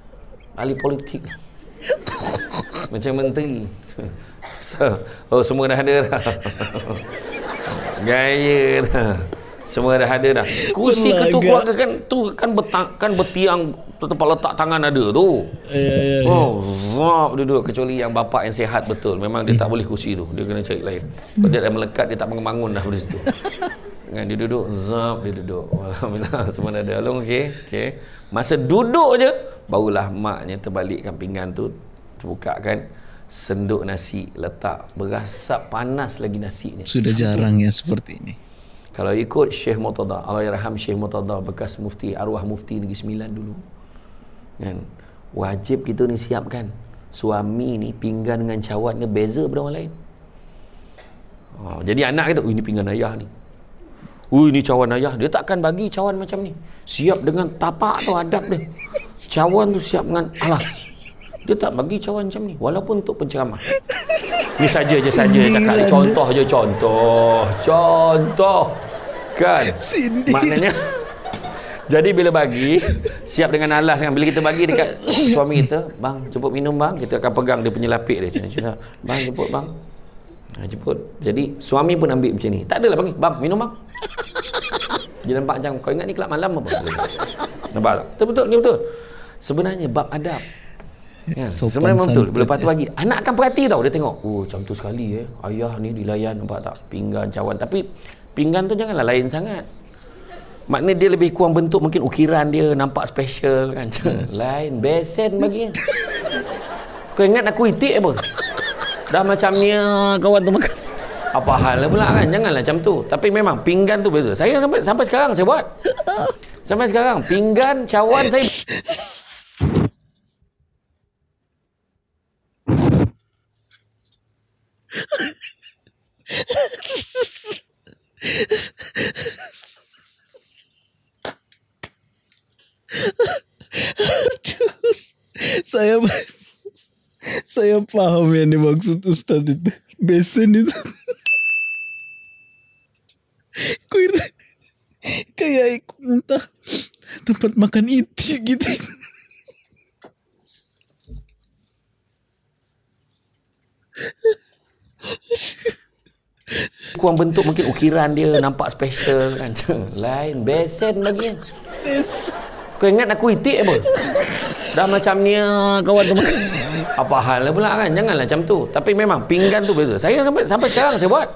*laughs* ahli politik macam menteri *laughs* so, oh semua dah ada dah *laughs* gaya dah semua dah ada dah. *laughs* Kursi ketua keluarga kan tu kan betang kan betiang tempat letak tangan ada tu. Ya ya. ya, ya. Oh, zop duduk kecuali yang bapak yang sihat betul. Memang dia tak boleh kursi tu. Dia kena cari lain. Dia dah melekat dia tak bangun dah dari situ. *laughs* Kan dia duduk, Zop dia duduk. Alhamdulillah semua dah ada. Long okey. Okey. Masa duduk je barulah maknya terbalikkan pinggan tu terbuka kan senduk nasi letak berasap panas lagi nasinya sudah jarang yang seperti ini kalau ikut Syekh Murtada, Allah Yarham Syekh Murtada bekas mufti, arwah mufti Negeri Sembilan dulu. Kan? Wajib kita ni siapkan. Suami ni pinggan dengan cawat ni beza pada orang lain. Oh, jadi anak kata, ini pinggan ayah ni. Ui, ini cawan ayah. Dia takkan bagi cawan macam ni. Siap dengan tapak tu adab dia. Cawan tu siap dengan alas. Dia tak bagi cawan macam ni. Walaupun untuk penceramah. Ini saja je saja cakap. Contoh je contoh. Contoh. Kan Sindir. Maknanya Jadi bila bagi Siap dengan alas kan Bila kita bagi dekat suami kita Bang jemput minum bang Kita akan pegang dia punya lapik dia cina, cina. Bang jemput bang ha, Jemput Jadi suami pun ambil macam ni Tak adalah bang Bang minum bang Dia nampak macam Kau ingat ni kelab malam apa Nampak tak Betul betul ni betul Sebenarnya bab adab Ya, so sebenarnya memang betul. Lepas tu pagi, anak akan perhati tau dia tengok. Oh, macam tu sekali eh. Ayah ni dilayan nampak tak? Pinggan cawan tapi pinggan tu janganlah lain sangat maknanya dia lebih kurang bentuk mungkin ukiran dia nampak special kan hmm. *laughs* lain besen bagi kau ingat aku itik apa dah macamnya ah, kawan tu makan apa hal lah pula kan janganlah macam tu tapi memang pinggan tu biasa. saya sampai sampai sekarang saya buat *laughs* sampai sekarang pinggan cawan saya saya *laughs* saya paham yang dimaksud ustaz itu besen itu *laughs* kira kayak entah tempat makan itu gitu *laughs* Kuang bentuk mungkin ukiran dia nampak special kan. Lain besen lagi. Besen. Kau ingat aku itik apa? Dah macam ni eh, kawan tu Apa hal pula kan? Janganlah macam tu. Tapi memang pinggan tu beza. Saya sampai sampai sekarang saya buat.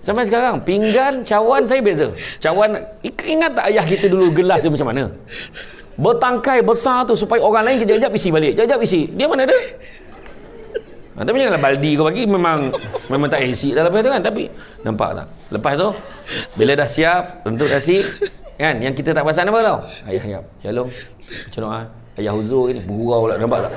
Sampai sekarang pinggan cawan saya beza. Cawan ingat tak ayah kita dulu gelas dia macam mana? Bertangkai besar tu supaya orang lain kejap-kejap isi balik. Kejap-kejap isi. Dia mana dia? Ha, ah, tapi janganlah baldi kau bagi memang memang tak isi dalam lepas tu kan tapi nampak tak lepas tu bila dah siap tentu dah Kan? Yang kita tak perasan apa tau? Ayah, ayah. Shalom. Macam mana? Ah? Ayah huzur ini. Bergurau pula. Nampak tak?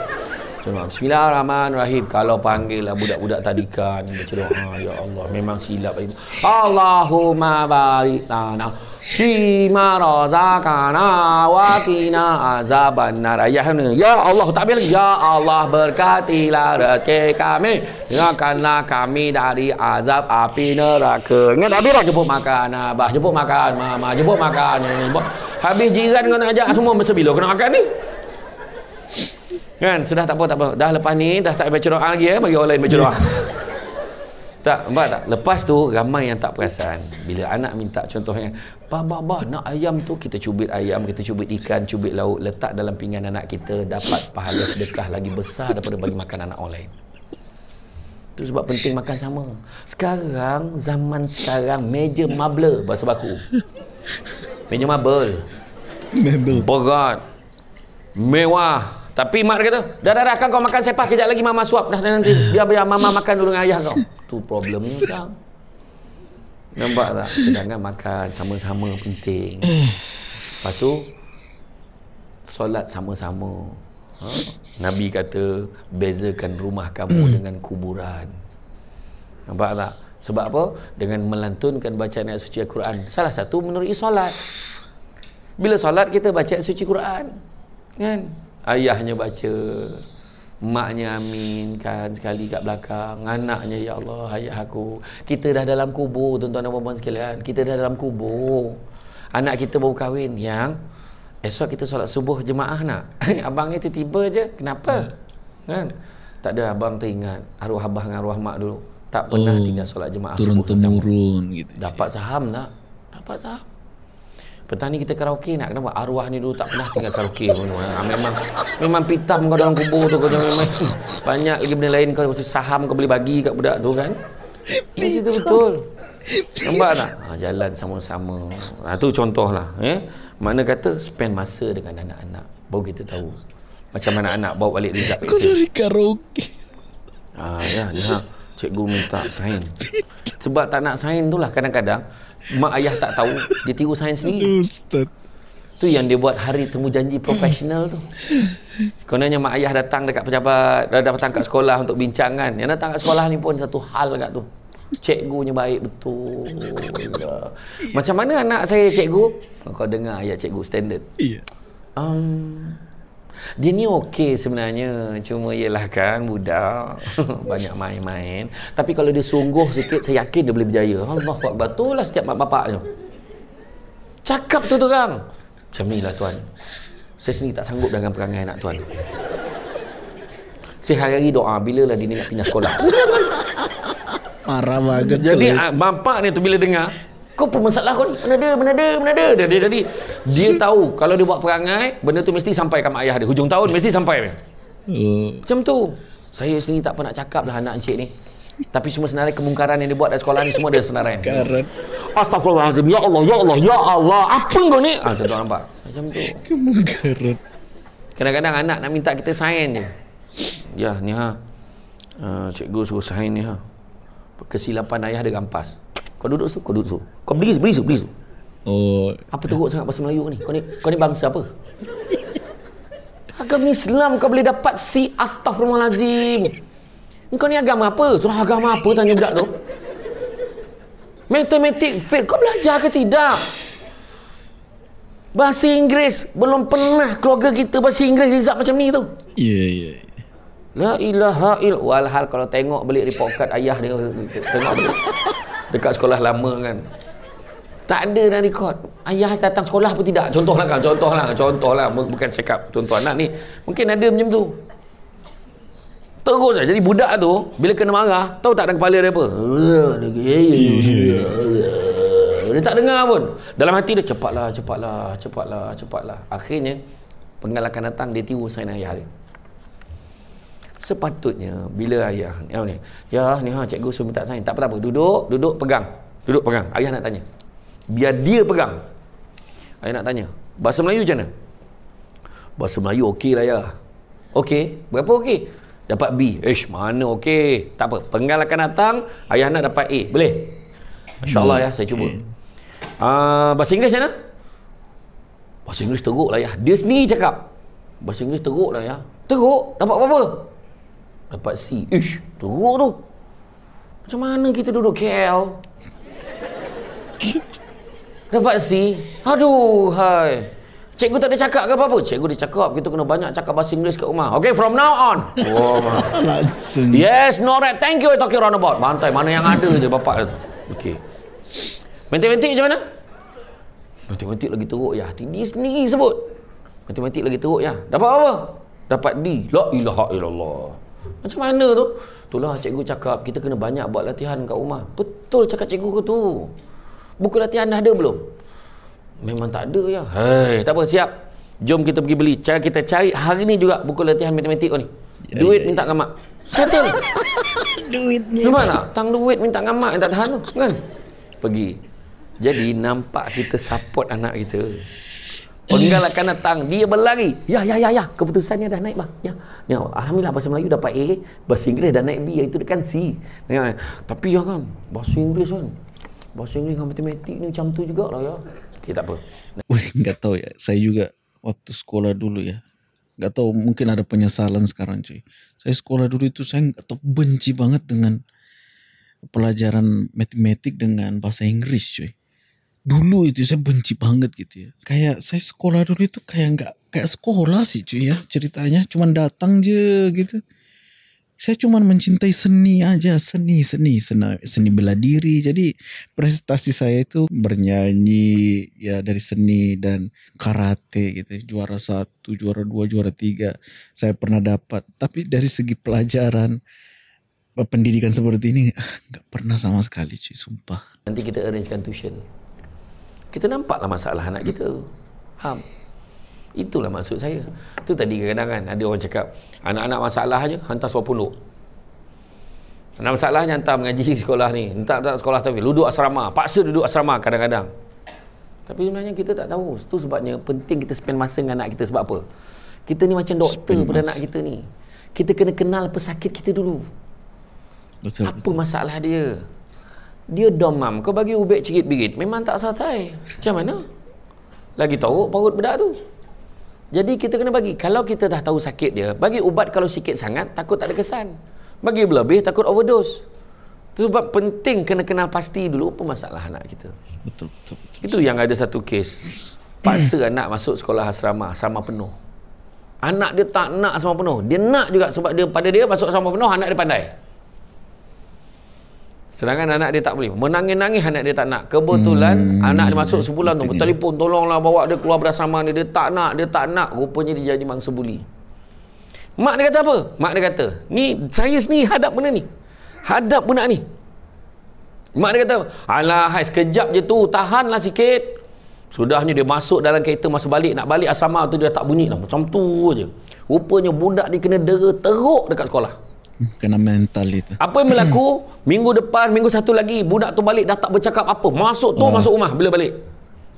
Cuma bismillahirrahmanirrahim. Kalau panggil lah budak-budak tadika ni baca doa. ya Allah, memang silap ini. Allahumma barik lana fi ma razaqana wa qina azaban nar. Ya Allah, tak bilang ya Allah berkatilah rezeki kami. Jangankanlah kami dari azab api neraka. Ingat Nabi lah jemput makan, abah jemput makan, mama jemput makan. Habis jiran kena ajak semua mesti bila kena makan ni. Eh? Kan sudah tak apa tak apa. Dah lepas ni dah tak baca doa lagi eh bagi orang lain baca *laughs* doa. Tak, nampak tak? Lepas tu ramai yang tak perasan. Bila anak minta contohnya, "Ba ba ba nak ayam tu kita cubit ayam, kita cubit ikan, cubit laut, letak dalam pinggan anak kita dapat pahala sedekah lagi besar daripada bagi makan anak orang lain." Itu sebab penting makan sama. Sekarang zaman sekarang meja mable bahasa baku. Meja mable. Mable. Berat. Mewah. Tapi mak dia kata, dah dah dah kau makan sepah kejap lagi mama suap dah, nanti. dia, biar mama makan dulu dengan ayah kau. Tu problem ni kan. Nampak tak? Sedangkan makan sama-sama penting. Lepas tu, solat sama-sama. Ha? Nabi kata, bezakan rumah kamu hmm. dengan kuburan. Nampak tak? Sebab apa? Dengan melantunkan bacaan ayat suci Al-Quran. Salah satu menurut solat. Bila solat kita baca ayat suci Al-Quran. Kan? ayahnya baca maknya amin kan sekali kat belakang anaknya ya Allah ayah aku kita dah dalam kubur tuan-tuan dan puan sekalian kita dah dalam kubur anak kita baru kahwin yang esok kita solat subuh jemaah nak *laughs* abangnya tiba-tiba je kenapa hmm. kan tak ada abang teringat arwah abah dengan arwah mak dulu tak pernah oh, tinggal solat jemaah turun subuh turun temurun gitu dapat saham tak dapat saham Petang ni kita karaoke nak kenapa? Arwah ni dulu tak pernah tinggal karaoke pun. Ha, memang memang pitam kau dalam kubur tu kau memang banyak lagi benda lain kau saham kau boleh bagi kat budak tu kan. Ini tu betul. Nampak tak? Ha, jalan sama-sama. Ha, tu contohlah. Eh? Mana kata spend masa dengan anak-anak. Baru kita tahu. Macam mana anak bawa balik rizab. Kau dari karaoke. Ha, ya, ya. Cikgu minta sign. Sebab tak nak sign tu lah kadang-kadang mak ayah tak tahu dia tiru sains sendiri ustaz tu yang dia buat hari temu janji profesional tu kononnya mak ayah datang dekat pejabat datang kat sekolah untuk bincang kan yang datang kat sekolah ni pun satu hal dekat tu cikgunya baik betul macam mana anak saya cikgu kau dengar ayah cikgu standard iya um, dia ni okey sebenarnya. Cuma ialah kan budak. *laughs* Banyak main-main. Tapi kalau dia sungguh sikit, saya yakin dia boleh berjaya. Allah buat betul lah setiap mak bapak tu. Cakap tu terang. Macam ni lah tuan. Saya sendiri tak sanggup dengan perangai anak tuan. Saya hari-hari doa bila lah dia nak pindah sekolah. Parah banget. Jadi ah, bapak ni tu bila dengar, kau pun masalah kau ni mana ada mana ada mana ada dia, dia tadi dia *laughs* tahu kalau dia buat perangai benda tu mesti sampai ke mak ayah dia hujung tahun mesti sampai hmm. macam tu saya sendiri tak pernah cakap lah anak encik ni tapi semua senarai kemungkaran yang dia buat dalam sekolah ni semua dia senarai kemungkaran Astaghfirullahaladzim. ya Allah ya Allah ya Allah apa kau ni ah tak nampak macam tu kemungkaran kadang-kadang anak nak minta kita sign je ya ni ha uh, cikgu suruh sign ni ha kesilapan ayah dia rampas kau duduk situ, kau duduk situ. Kau berdiri, berdiri situ, berdiri situ. Oh. Apa teruk sangat bahasa Melayu ni? Kau ni, kau ni bangsa apa? Agama Islam kau boleh dapat si Astaghfirullahalazim. Kau ni agama apa? Tuh, agama apa tanya budak tu? Matematik fail. Kau belajar ke tidak? Bahasa Inggeris. Belum pernah keluarga kita bahasa Inggeris rizab macam ni tu. Ya, yeah, ya. Yeah. La ilaha il Walhal kalau tengok beli report card ayah dia. Tengok balik dekat sekolah lama kan tak ada dah rekod ayah datang sekolah pun tidak contohlah kan contohlah contohlah bukan cakap contoh anak ni mungkin ada macam tu terus lah jadi budak tu bila kena marah tahu tak ada kepala dia apa dia tak dengar pun dalam hati dia cepatlah cepatlah cepatlah cepatlah akhirnya pengalakan datang dia tiru sayang ayah dia sepatutnya bila ayah ya ni ya ni ha cikgu suruh minta sign tak apa-apa duduk duduk pegang duduk pegang ayah nak tanya biar dia pegang ayah nak tanya bahasa Melayu macam mana bahasa Melayu okey lah ya okey berapa okey dapat B ish mana okey tak apa penggal akan datang ayah nak dapat A boleh insyaallah ya saya cuba uh, bahasa Inggeris macam mana bahasa Inggeris teruk lah ya dia sendiri cakap bahasa Inggeris teruk lah ya teruk dapat apa-apa Dapat C. Ish, teruk tu. Macam mana kita duduk KL? Dapat C. Aduh, hai. Cikgu tak ada cakap ke apa-apa? Cikgu dia cakap. Kita kena banyak cakap bahasa Inggeris kat rumah. Okay, from now on. Oh, Langsung. Yes, no right. Thank you, I talking around about. Bantai, mana yang ada je bapak tu. Okay. Mentik-mentik macam mana? Mentik-mentik lagi teruk ya. Hati dia sendiri sebut. Mentik-mentik lagi teruk ya. Dapat apa? Dapat D. La ilaha illallah. Macam mana tu? Itulah cikgu cakap kita kena banyak buat latihan kat rumah. Betul cakap cikgu ke tu. Buku latihan dah ada belum? Memang tak ada ya. Hei, tak apa siap. Jom kita pergi beli. Cara kita cari hari ni juga buku latihan matematik ni. Ya, duit ya, minta ya. satu Settle. *laughs* Duitnya. Cuma nak tang duit minta mak yang tak tahan tu, kan? Pergi. Jadi nampak kita support anak kita. Penggal akan datang. Dia berlari. Ya, ya, ya, ya. Keputusannya dah naik, bang. Ya. ya. Alhamdulillah, bahasa Melayu dapat A. Bahasa Inggeris dah naik B. Itu kan C. Ya. Tapi, ya kan. Bahasa Inggeris kan. Bahasa Inggeris dengan matematik ni macam tu juga lah, ya. Okey, tak apa. Wih, nggak tahu ya. Saya juga waktu sekolah dulu ya. Nggak tahu mungkin ada penyesalan sekarang, cuy. Saya sekolah dulu itu, saya nggak tahu benci banget dengan pelajaran matematik dengan bahasa Inggris, cuy. dulu itu saya benci banget gitu ya. Kayak saya sekolah dulu itu kayak nggak kayak sekolah sih cuy ya ceritanya. Cuman datang aja gitu. Saya cuman mencintai seni aja, seni, seni, seni, seni bela diri. Jadi prestasi saya itu bernyanyi ya dari seni dan karate gitu. Juara satu, juara dua, juara tiga. Saya pernah dapat. Tapi dari segi pelajaran, pendidikan seperti ini ah, nggak pernah sama sekali cuy sumpah nanti kita arrangekan tuition kita nampaklah masalah anak kita faham itulah maksud saya tu tadi kadang-kadang kan ada orang cakap anak-anak masalah je hantar suap punduk anak masalah je hantar mengaji sekolah ni entah tak sekolah tapi duduk asrama paksa duduk asrama kadang-kadang tapi sebenarnya kita tak tahu tu sebabnya penting kita spend masa dengan anak kita sebab apa kita ni macam doktor spend pada masa. anak kita ni kita kena kenal pesakit kita dulu betul, apa betul. masalah dia dia domam kau bagi ubek cerit birit memang tak satai macam mana lagi tahu, parut bedak tu jadi kita kena bagi kalau kita dah tahu sakit dia bagi ubat kalau sikit sangat takut tak ada kesan bagi berlebih takut overdose itu sebab penting kena kenal pasti dulu apa masalah anak kita betul betul, betul itu yang ada satu kes paksa *clears throat* anak masuk sekolah asrama sama penuh anak dia tak nak sama penuh dia nak juga sebab dia pada dia masuk sama penuh anak dia pandai Sedangkan anak dia tak boleh. Menangis-nangis anak dia tak nak. Kebetulan hmm. anak dia masuk sebulan tu. Telefon tolonglah bawa dia keluar bersama dia. Dia tak nak. Dia tak nak. Rupanya dia jadi mangsa buli. Mak dia kata apa? Mak dia kata. Ni saya sendiri hadap benda ni. Hadap benda ni. Mak dia kata. Alah hai sekejap je tu. Tahanlah sikit. Sudahnya dia masuk dalam kereta masa balik. Nak balik asama tu dia tak bunyi lah. Macam tu je. Rupanya budak dia kena dera teruk dekat sekolah. Kena mental itu. Apa yang berlaku? *clears throat* minggu depan, minggu satu lagi, budak tu balik dah tak bercakap apa. Masuk tu oh. masuk rumah bila balik.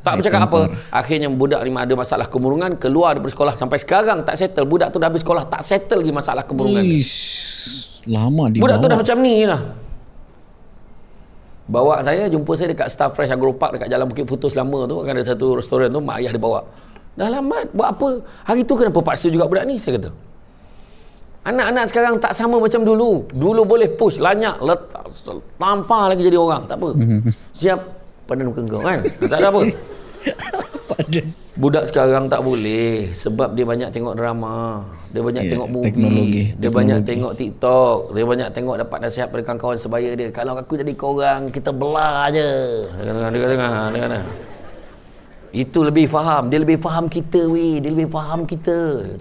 Tak bercakap apa. Akhirnya budak ni ada masalah kemurungan, keluar dari sekolah sampai sekarang tak settle. Budak tu dah habis sekolah, tak settle lagi masalah kemurungan. Ish. Lama di Budak tu dah macam ni lah. Bawa saya, jumpa saya dekat Star Fresh Agro Park dekat Jalan Bukit Putus lama tu. Kan ada satu restoran tu, mak ayah dia bawa. Dah lama, buat apa? Hari tu kenapa paksa juga budak ni? Saya kata. Anak-anak sekarang tak sama macam dulu. Dulu boleh push, lanyak, letak, tampar lagi jadi orang. Tak apa. *laughs* Siap pandan muka kau kan? Tak ada apa. *laughs* Budak sekarang tak boleh sebab dia banyak tengok drama. Dia banyak yeah, tengok movie. Teknologi. Dia teknologi. banyak tengok TikTok. Dia banyak tengok dapat nasihat dari kawan-kawan sebaya dia. Kalau aku jadi korang, kita belah je. dengar, dengar. dengar, dengar itu lebih faham dia lebih faham kita we dia lebih faham kita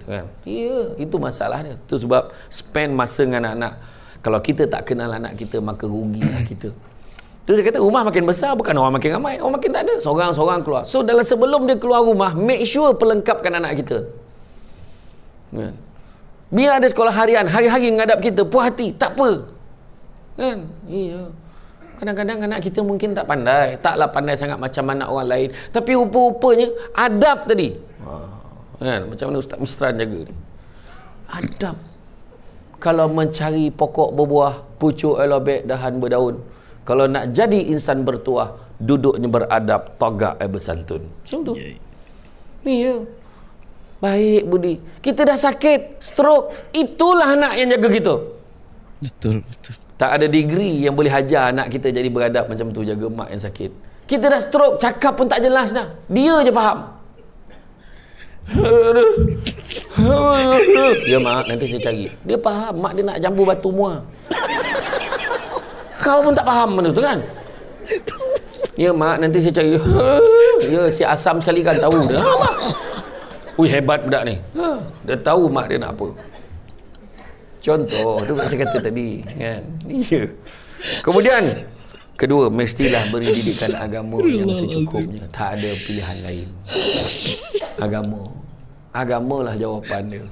kan ya itu masalahnya itu sebab spend masa dengan anak-anak kalau kita tak kenal anak kita maka rugi lah *coughs* kita Terus saya kata rumah makin besar bukan orang makin ramai orang makin tak ada seorang-seorang keluar so dalam sebelum dia keluar rumah make sure perlengkapkan anak kita kan biar ada sekolah harian hari-hari menghadap kita puas hati tak apa kan iya Kadang-kadang anak kita mungkin tak pandai. Taklah pandai sangat macam anak orang lain. Tapi rupa-rupanya adab tadi. Ha. Kan? Macam mana Ustaz Misran jaga ni. Adab. Kalau mencari pokok berbuah, pucuk elobek, dahan berdaun. Kalau nak jadi insan bertuah, duduknya beradab, togak eh bersantun. Macam tu. Ni ya. Baik Budi. Kita dah sakit, stroke. Itulah anak yang jaga kita. Betul, betul. Tak ada degree yang boleh hajar anak kita jadi beradab macam tu jaga mak yang sakit. Kita dah stroke, cakap pun tak jelas dah. Dia je faham. Ya mak, nanti saya cari. Dia faham, mak dia nak jambu batu mua. Kau pun tak faham benda tu kan? Ya mak, nanti saya cari. Ya, si asam sekali kan tahu dah. Ui, hebat budak ni. Dia tahu mak dia nak apa. Contoh, tu saya kata tadi. Kan? Ya. Kemudian, kedua, mestilah beri didikan agama yang secukupnya. Tak ada pilihan lain. Agama. Agamalah jawapan dia.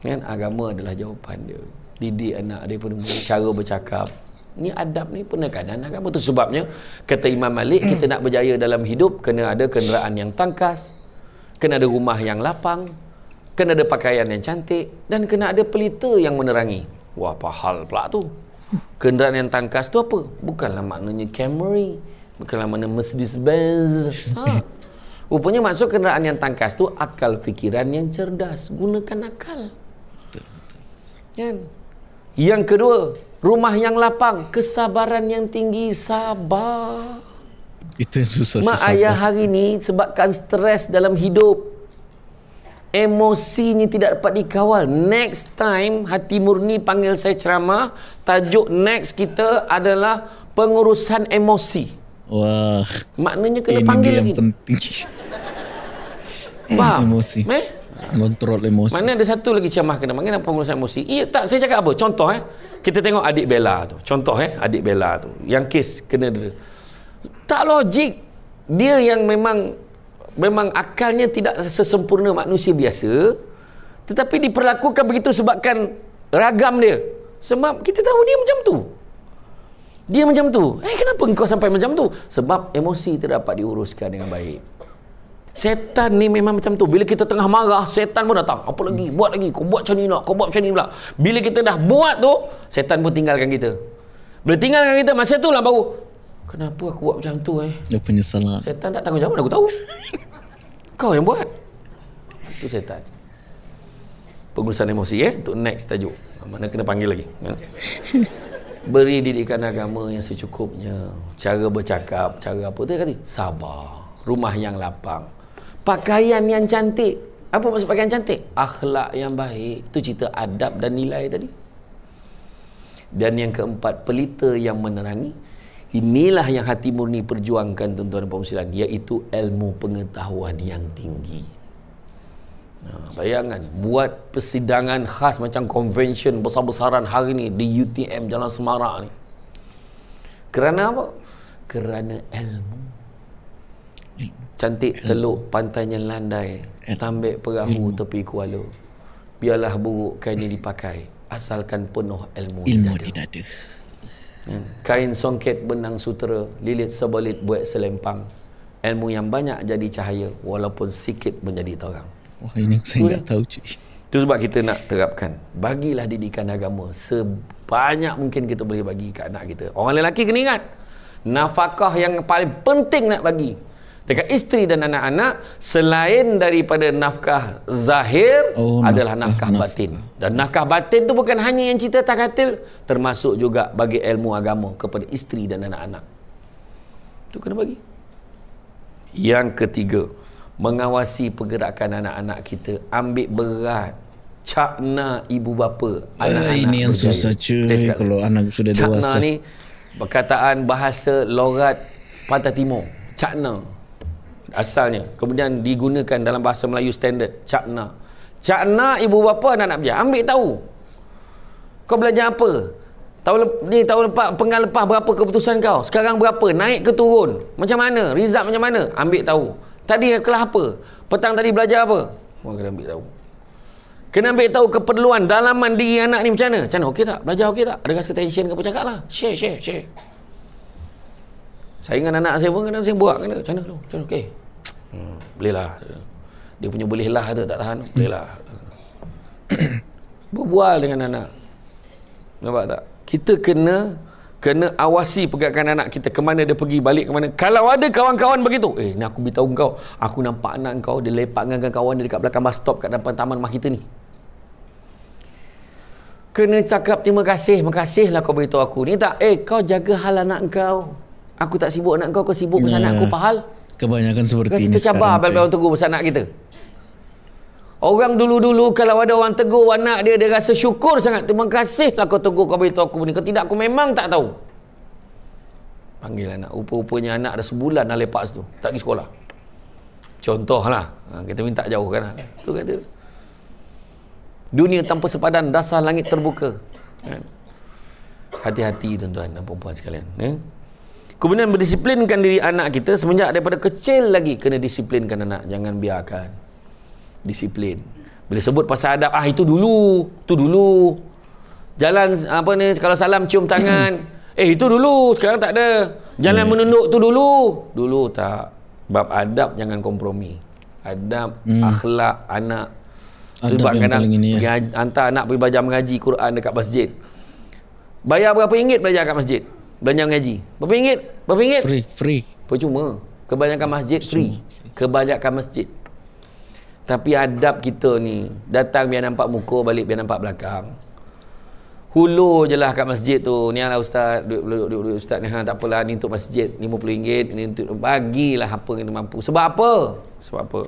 Kan? Agama adalah jawapan dia. Didik anak daripada pun cara bercakap. Ni adab ni penekanan agama. tu sebabnya, kata Imam Malik, kita nak berjaya dalam hidup, kena ada kenderaan yang tangkas, kena ada rumah yang lapang, kena ada pakaian yang cantik dan kena ada pelita yang menerangi wah apa hal pula tu kenderaan yang tangkas tu apa bukanlah maknanya Camry bukanlah maknanya Mercedes Benz ha. rupanya maksud kenderaan yang tangkas tu akal fikiran yang cerdas gunakan akal kan yang kedua rumah yang lapang kesabaran yang tinggi sabar itu susah mak ayah hari ni sebabkan stres dalam hidup emosinya tidak dapat dikawal. Next time hati murni panggil saya ceramah, tajuk next kita adalah pengurusan emosi. Wah. Maknanya kena ini panggil yang lagi. Penting. *laughs* Faham? Eh, emosi. Eh? Kontrol emosi. Mana ada satu lagi ceramah kena panggil pengurusan emosi. Iya tak, saya cakap apa? Contoh eh. Kita tengok adik Bella tu. Contoh eh, adik Bella tu. Yang kes kena dia. Tak logik. Dia yang memang memang akalnya tidak sesempurna manusia biasa tetapi diperlakukan begitu sebabkan ragam dia sebab kita tahu dia macam tu dia macam tu eh kenapa engkau sampai macam tu sebab emosi tidak dapat diuruskan dengan baik Setan ni memang macam tu. Bila kita tengah marah, setan pun datang. Apa lagi? Buat lagi. Kau buat macam ni nak. Kau buat macam ni pula. Bila kita dah buat tu, setan pun tinggalkan kita. Bila tinggalkan kita, masa tu lah baru. Kenapa aku buat macam tu eh? Dia penyesalan. Setan tak tanggungjawab. Aku tahu. *laughs* Kau yang buat. Itu setan. Pengurusan emosi eh untuk next tajuk. Mana kena panggil lagi. Ya? *laughs* Beri didikan agama yang secukupnya. Cara bercakap, cara apa tu kata? Sabar. Rumah yang lapang. Pakaian yang cantik. Apa maksud pakaian cantik? Akhlak yang baik. Itu cerita adab dan nilai tadi. Dan yang keempat, pelita yang menerangi. Inilah yang hati murni perjuangkan tuan-tuan dan puan iaitu ilmu pengetahuan yang tinggi. Nah, bayangan buat persidangan khas macam convention besar-besaran hari ni di UTM Jalan Semarang ni. Kerana apa? Kerana ilmu. Cantik teluk pantainya landai, tambik perahu tepi Kuala. Biarlah buruk kain ini dipakai asalkan penuh ilmu, ilmu di dada. Di dada. Kain songket benang sutera Lilit sebalit buat selempang Ilmu yang banyak jadi cahaya Walaupun sikit menjadi terang Wah ini saya tak tahu cik Itu sebab kita nak terapkan Bagilah didikan agama Sebanyak mungkin kita boleh bagi ke anak kita Orang lelaki kena ingat Nafkah yang paling penting nak bagi dekat isteri dan anak-anak selain daripada nafkah zahir oh, adalah eh, nafkah, nafkah batin nafkah. dan nafkah batin tu bukan hanya yang cerita takatil termasuk juga bagi ilmu agama kepada isteri dan anak-anak tu kena bagi yang ketiga mengawasi pergerakan anak-anak kita ambil berat cakna ibu bapa eh, anak-anak ini yang berjaya. susah cuy kalau anak sudah dewasa cakna ni perkataan bahasa logat patah timur cakna asalnya kemudian digunakan dalam bahasa Melayu standard cakna cakna ibu bapa anak-anak biar ambil tahu kau belajar apa tahun ni tahun lepas pengal lepas berapa keputusan kau sekarang berapa naik ke turun macam mana result macam mana ambil tahu tadi kelas apa petang tadi belajar apa kau kena ambil tahu kena ambil tahu keperluan dalam diri anak ni macam mana macam mana okey tak belajar okey tak ada rasa tension ke apa cakap lah share share share saingan anak saya pun kena saya buat kena macam mana tu macam mana okey Hmm, bolehlah. Dia punya bolehlah tu tak tahan. Bolehlah. *coughs* Berbual dengan anak. Nampak tak? Kita kena kena awasi pergerakan anak kita ke mana dia pergi balik ke mana kalau ada kawan-kawan begitu eh ni aku beritahu kau aku nampak anak kau dia lepak dengan kawan dia dekat belakang bus stop kat depan taman rumah kita ni kena cakap terima kasih terima kasih lah kau beritahu aku ni tak eh kau jaga hal anak kau aku tak sibuk anak kau kau sibuk yeah. anak aku hmm. pahal Kebanyakan seperti kita ini sekarang. Kita cabar bila orang tegur pasal anak kita. Orang dulu-dulu kalau ada orang tegur anak dia, dia rasa syukur sangat. Terima kasihlah kau tegur kau beritahu aku ni. Kalau tidak aku memang tak tahu. Panggil anak. Rupa-rupanya anak ada sebulan dah lepas tu Tak pergi sekolah. Contoh Contohlah. Ha, kita minta jauhkan. Itu lah. kata. Dunia tanpa sepadan, dasar langit terbuka. Ha. Hati-hati tuan-tuan dan perempuan sekalian. Eh? Kemudian berdisiplinkan diri anak kita semenjak daripada kecil lagi kena disiplinkan anak. Jangan biarkan. Disiplin. boleh sebut pasal adab, ah itu dulu. Itu dulu. Jalan apa ni, kalau salam cium tangan. *clears throat* eh itu dulu, sekarang tak ada. Jalan hmm. menunduk tu dulu. Dulu tak. Bab adab jangan kompromi. Adab, hmm. akhlak, anak. Adab Sebab yang paling ini ya. Hantar anak pergi belajar mengaji Quran dekat masjid. Bayar berapa ringgit belajar kat masjid? belanja mengaji. Berapa ringgit? Berapa ringgit? Free, free. Percuma. Kebanyakan masjid Percuma. free. Kebanyakan masjid. Tapi adab kita ni, datang biar nampak muka, balik biar nampak belakang. Hulu je lah kat masjid tu. Ni lah ustaz, duit, duit, duit, duit ustaz ni. Ha, tak apalah, ni untuk masjid RM50, ni untuk bagilah apa yang kita mampu. Sebab apa? Sebab apa?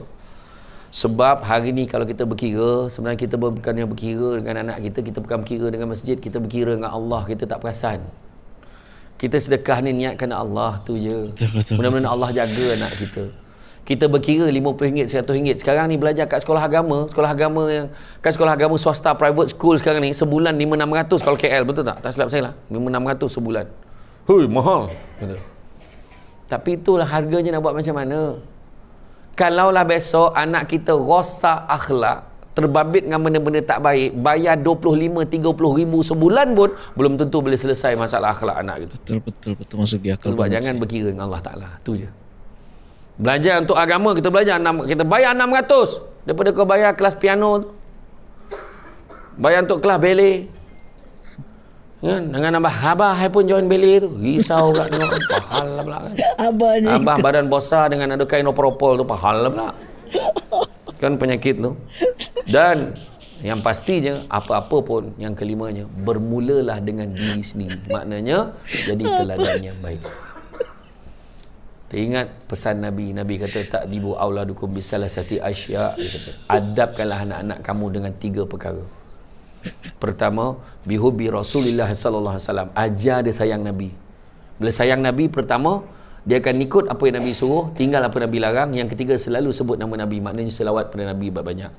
Sebab hari ni kalau kita berkira, sebenarnya kita bukan yang berkira dengan anak kita, kita bukan berkira dengan masjid, kita berkira dengan Allah, kita tak perasan. Kita sedekah ni niatkan Allah tu je. Mudah-mudahan Allah jaga anak kita. Kita berkira RM50, RM100. Sekarang ni belajar kat sekolah agama. Sekolah agama yang... Kan sekolah agama swasta private school sekarang ni. Sebulan RM5,600 kalau KL. Betul tak? Tak silap saya lah. RM5,600 sebulan. Hei, mahal. Betul. Tapi itulah harganya nak buat macam mana. Kalaulah besok anak kita rosak akhlak terbabit dengan benda-benda tak baik bayar 25 30 ribu sebulan pun belum tentu boleh selesai masalah akhlak anak gitu. Betul betul betul masuk dia akal. Sebab jangan berkira dengan Allah Taala. Tu je. Belajar untuk agama kita belajar enam, kita bayar 600 daripada kau bayar kelas piano tu. Bayar untuk kelas belly ya, Kan? Dengan nambah Abah hai pun join beli tu Risau pula tengok lah. pula kan *laughs* Abah Abah badan bosa Dengan ada kain operopol tu Pahala lah pula *laughs* kan penyakit tu dan yang pastinya apa-apa pun yang kelimanya bermulalah dengan diri sendiri maknanya jadi teladan yang baik teringat pesan Nabi Nabi kata tak dibu auladukum bisalah sati asya adabkanlah anak-anak kamu dengan tiga perkara pertama bihubi rasulillah sallallahu alaihi wasallam ajar dia sayang Nabi bila sayang Nabi pertama dia akan ikut apa yang Nabi suruh tinggal apa Nabi larang yang ketiga selalu sebut nama Nabi maknanya selawat pada Nabi banyak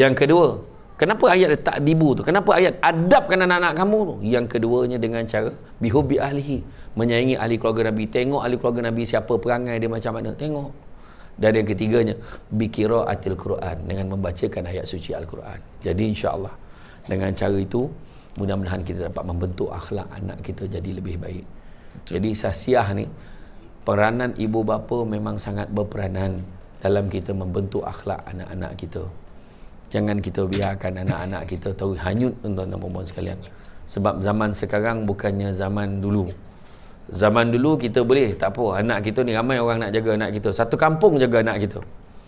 yang kedua kenapa ayat letak dibu tu kenapa ayat adabkan anak-anak kamu tu yang keduanya dengan cara bihubi ahlihi menyayangi ahli keluarga Nabi tengok ahli keluarga Nabi siapa perangai dia macam mana tengok dan yang ketiganya bikira atil Quran dengan membacakan ayat suci Al-Quran jadi insya Allah dengan cara itu mudah-mudahan kita dapat membentuk akhlak anak kita jadi lebih baik jadi sasiah ni peranan ibu bapa memang sangat berperanan dalam kita membentuk akhlak anak-anak kita. Jangan kita biarkan anak-anak kita tahu hanyut tuan-tuan dan puan-puan sekalian. Sebab zaman sekarang bukannya zaman dulu. Zaman dulu kita boleh, tak apa. Anak kita ni ramai orang nak jaga anak kita. Satu kampung jaga anak kita.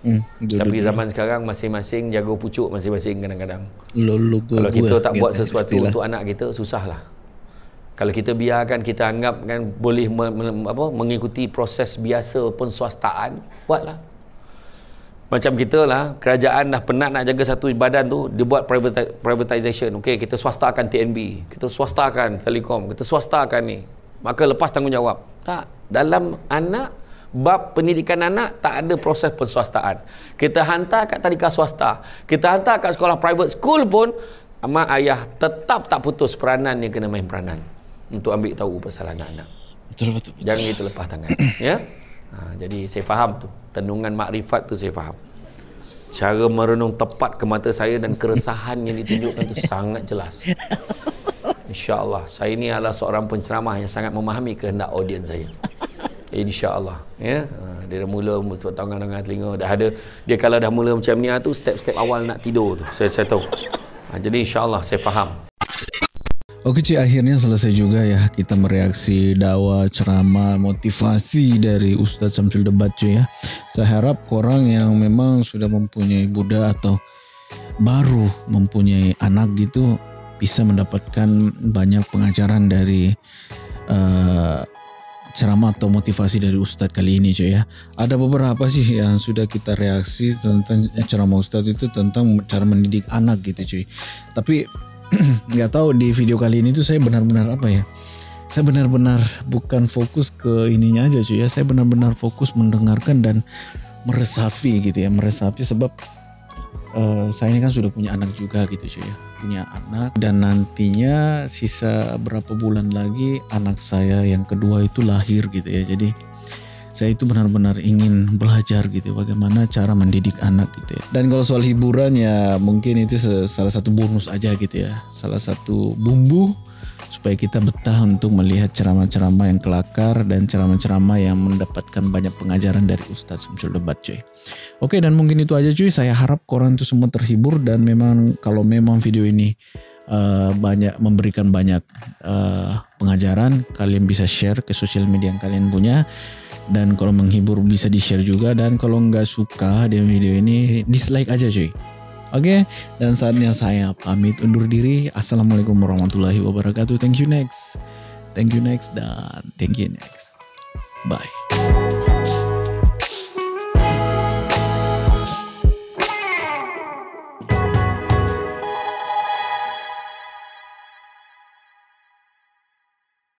Hmm, Tapi zaman sekarang masing-masing jaga pucuk masing-masing kadang-kadang. Kalau kita tak buat sesuatu untuk anak kita, susahlah kalau kita biarkan kita anggap kan boleh me, me, apa mengikuti proses biasa penswastaan buatlah macam kita lah kerajaan dah penat nak jaga satu badan tu dia buat privatization okey kita swastakan TNB kita swastakan telekom kita swastakan ni maka lepas tanggungjawab tak dalam anak bab pendidikan anak tak ada proses penswastaan kita hantar kat tadika swasta kita hantar kat sekolah private school pun mak ayah tetap tak putus peranan yang kena main peranan untuk ambil tahu pasal anak-anak. Betul betul. betul. Jangan terlepas tangan, *coughs* ya. Ha, jadi saya faham tu. Tenungan makrifat tu saya faham. Cara merenung tepat ke mata saya dan keresahan yang ditunjukkan tu sangat jelas. Insya Allah Saya ni adalah seorang penceramah yang sangat memahami kehendak audiens saya. Insya Allah, Ya? Ha, dia dah mula membuat tangan dengan telinga. Dah ada. Dia kalau dah mula macam ni ah, tu step-step awal nak tidur tu. Saya, saya tahu. Ha, jadi Allah saya faham. Oke Ci, akhirnya selesai juga ya kita mereaksi dawa ceramah, motivasi dari Ustadz Samsul Debat Cuy ya. Saya harap orang yang memang sudah mempunyai Buddha atau baru mempunyai anak gitu bisa mendapatkan banyak pengajaran dari uh, ceramah atau motivasi dari Ustadz kali ini cuy ya. Ada beberapa sih yang sudah kita reaksi tentang eh, ceramah Ustadz itu tentang cara mendidik anak gitu cuy. Tapi *clears throat* nggak tahu di video kali ini tuh saya benar-benar apa ya saya benar-benar bukan fokus ke ininya aja cuy ya saya benar-benar fokus mendengarkan dan meresapi gitu ya meresapi sebab uh, saya ini kan sudah punya anak juga gitu cuy ya punya anak dan nantinya sisa berapa bulan lagi anak saya yang kedua itu lahir gitu ya jadi saya itu benar-benar ingin belajar gitu ya, bagaimana cara mendidik anak gitu ya. Dan kalau soal hiburan ya mungkin itu salah satu bonus aja gitu ya, salah satu bumbu supaya kita betah untuk melihat ceramah-ceramah yang kelakar dan ceramah-ceramah yang mendapatkan banyak pengajaran dari Ustadz Syamsul Debat cuy. Oke dan mungkin itu aja cuy, saya harap koran itu semua terhibur dan memang kalau memang video ini uh, banyak memberikan banyak uh, pengajaran, kalian bisa share ke sosial media yang kalian punya dan kalau menghibur bisa di share juga dan kalau nggak suka dengan video ini dislike aja cuy oke okay? dan saatnya saya pamit undur diri assalamualaikum warahmatullahi wabarakatuh thank you next thank you next dan thank you next bye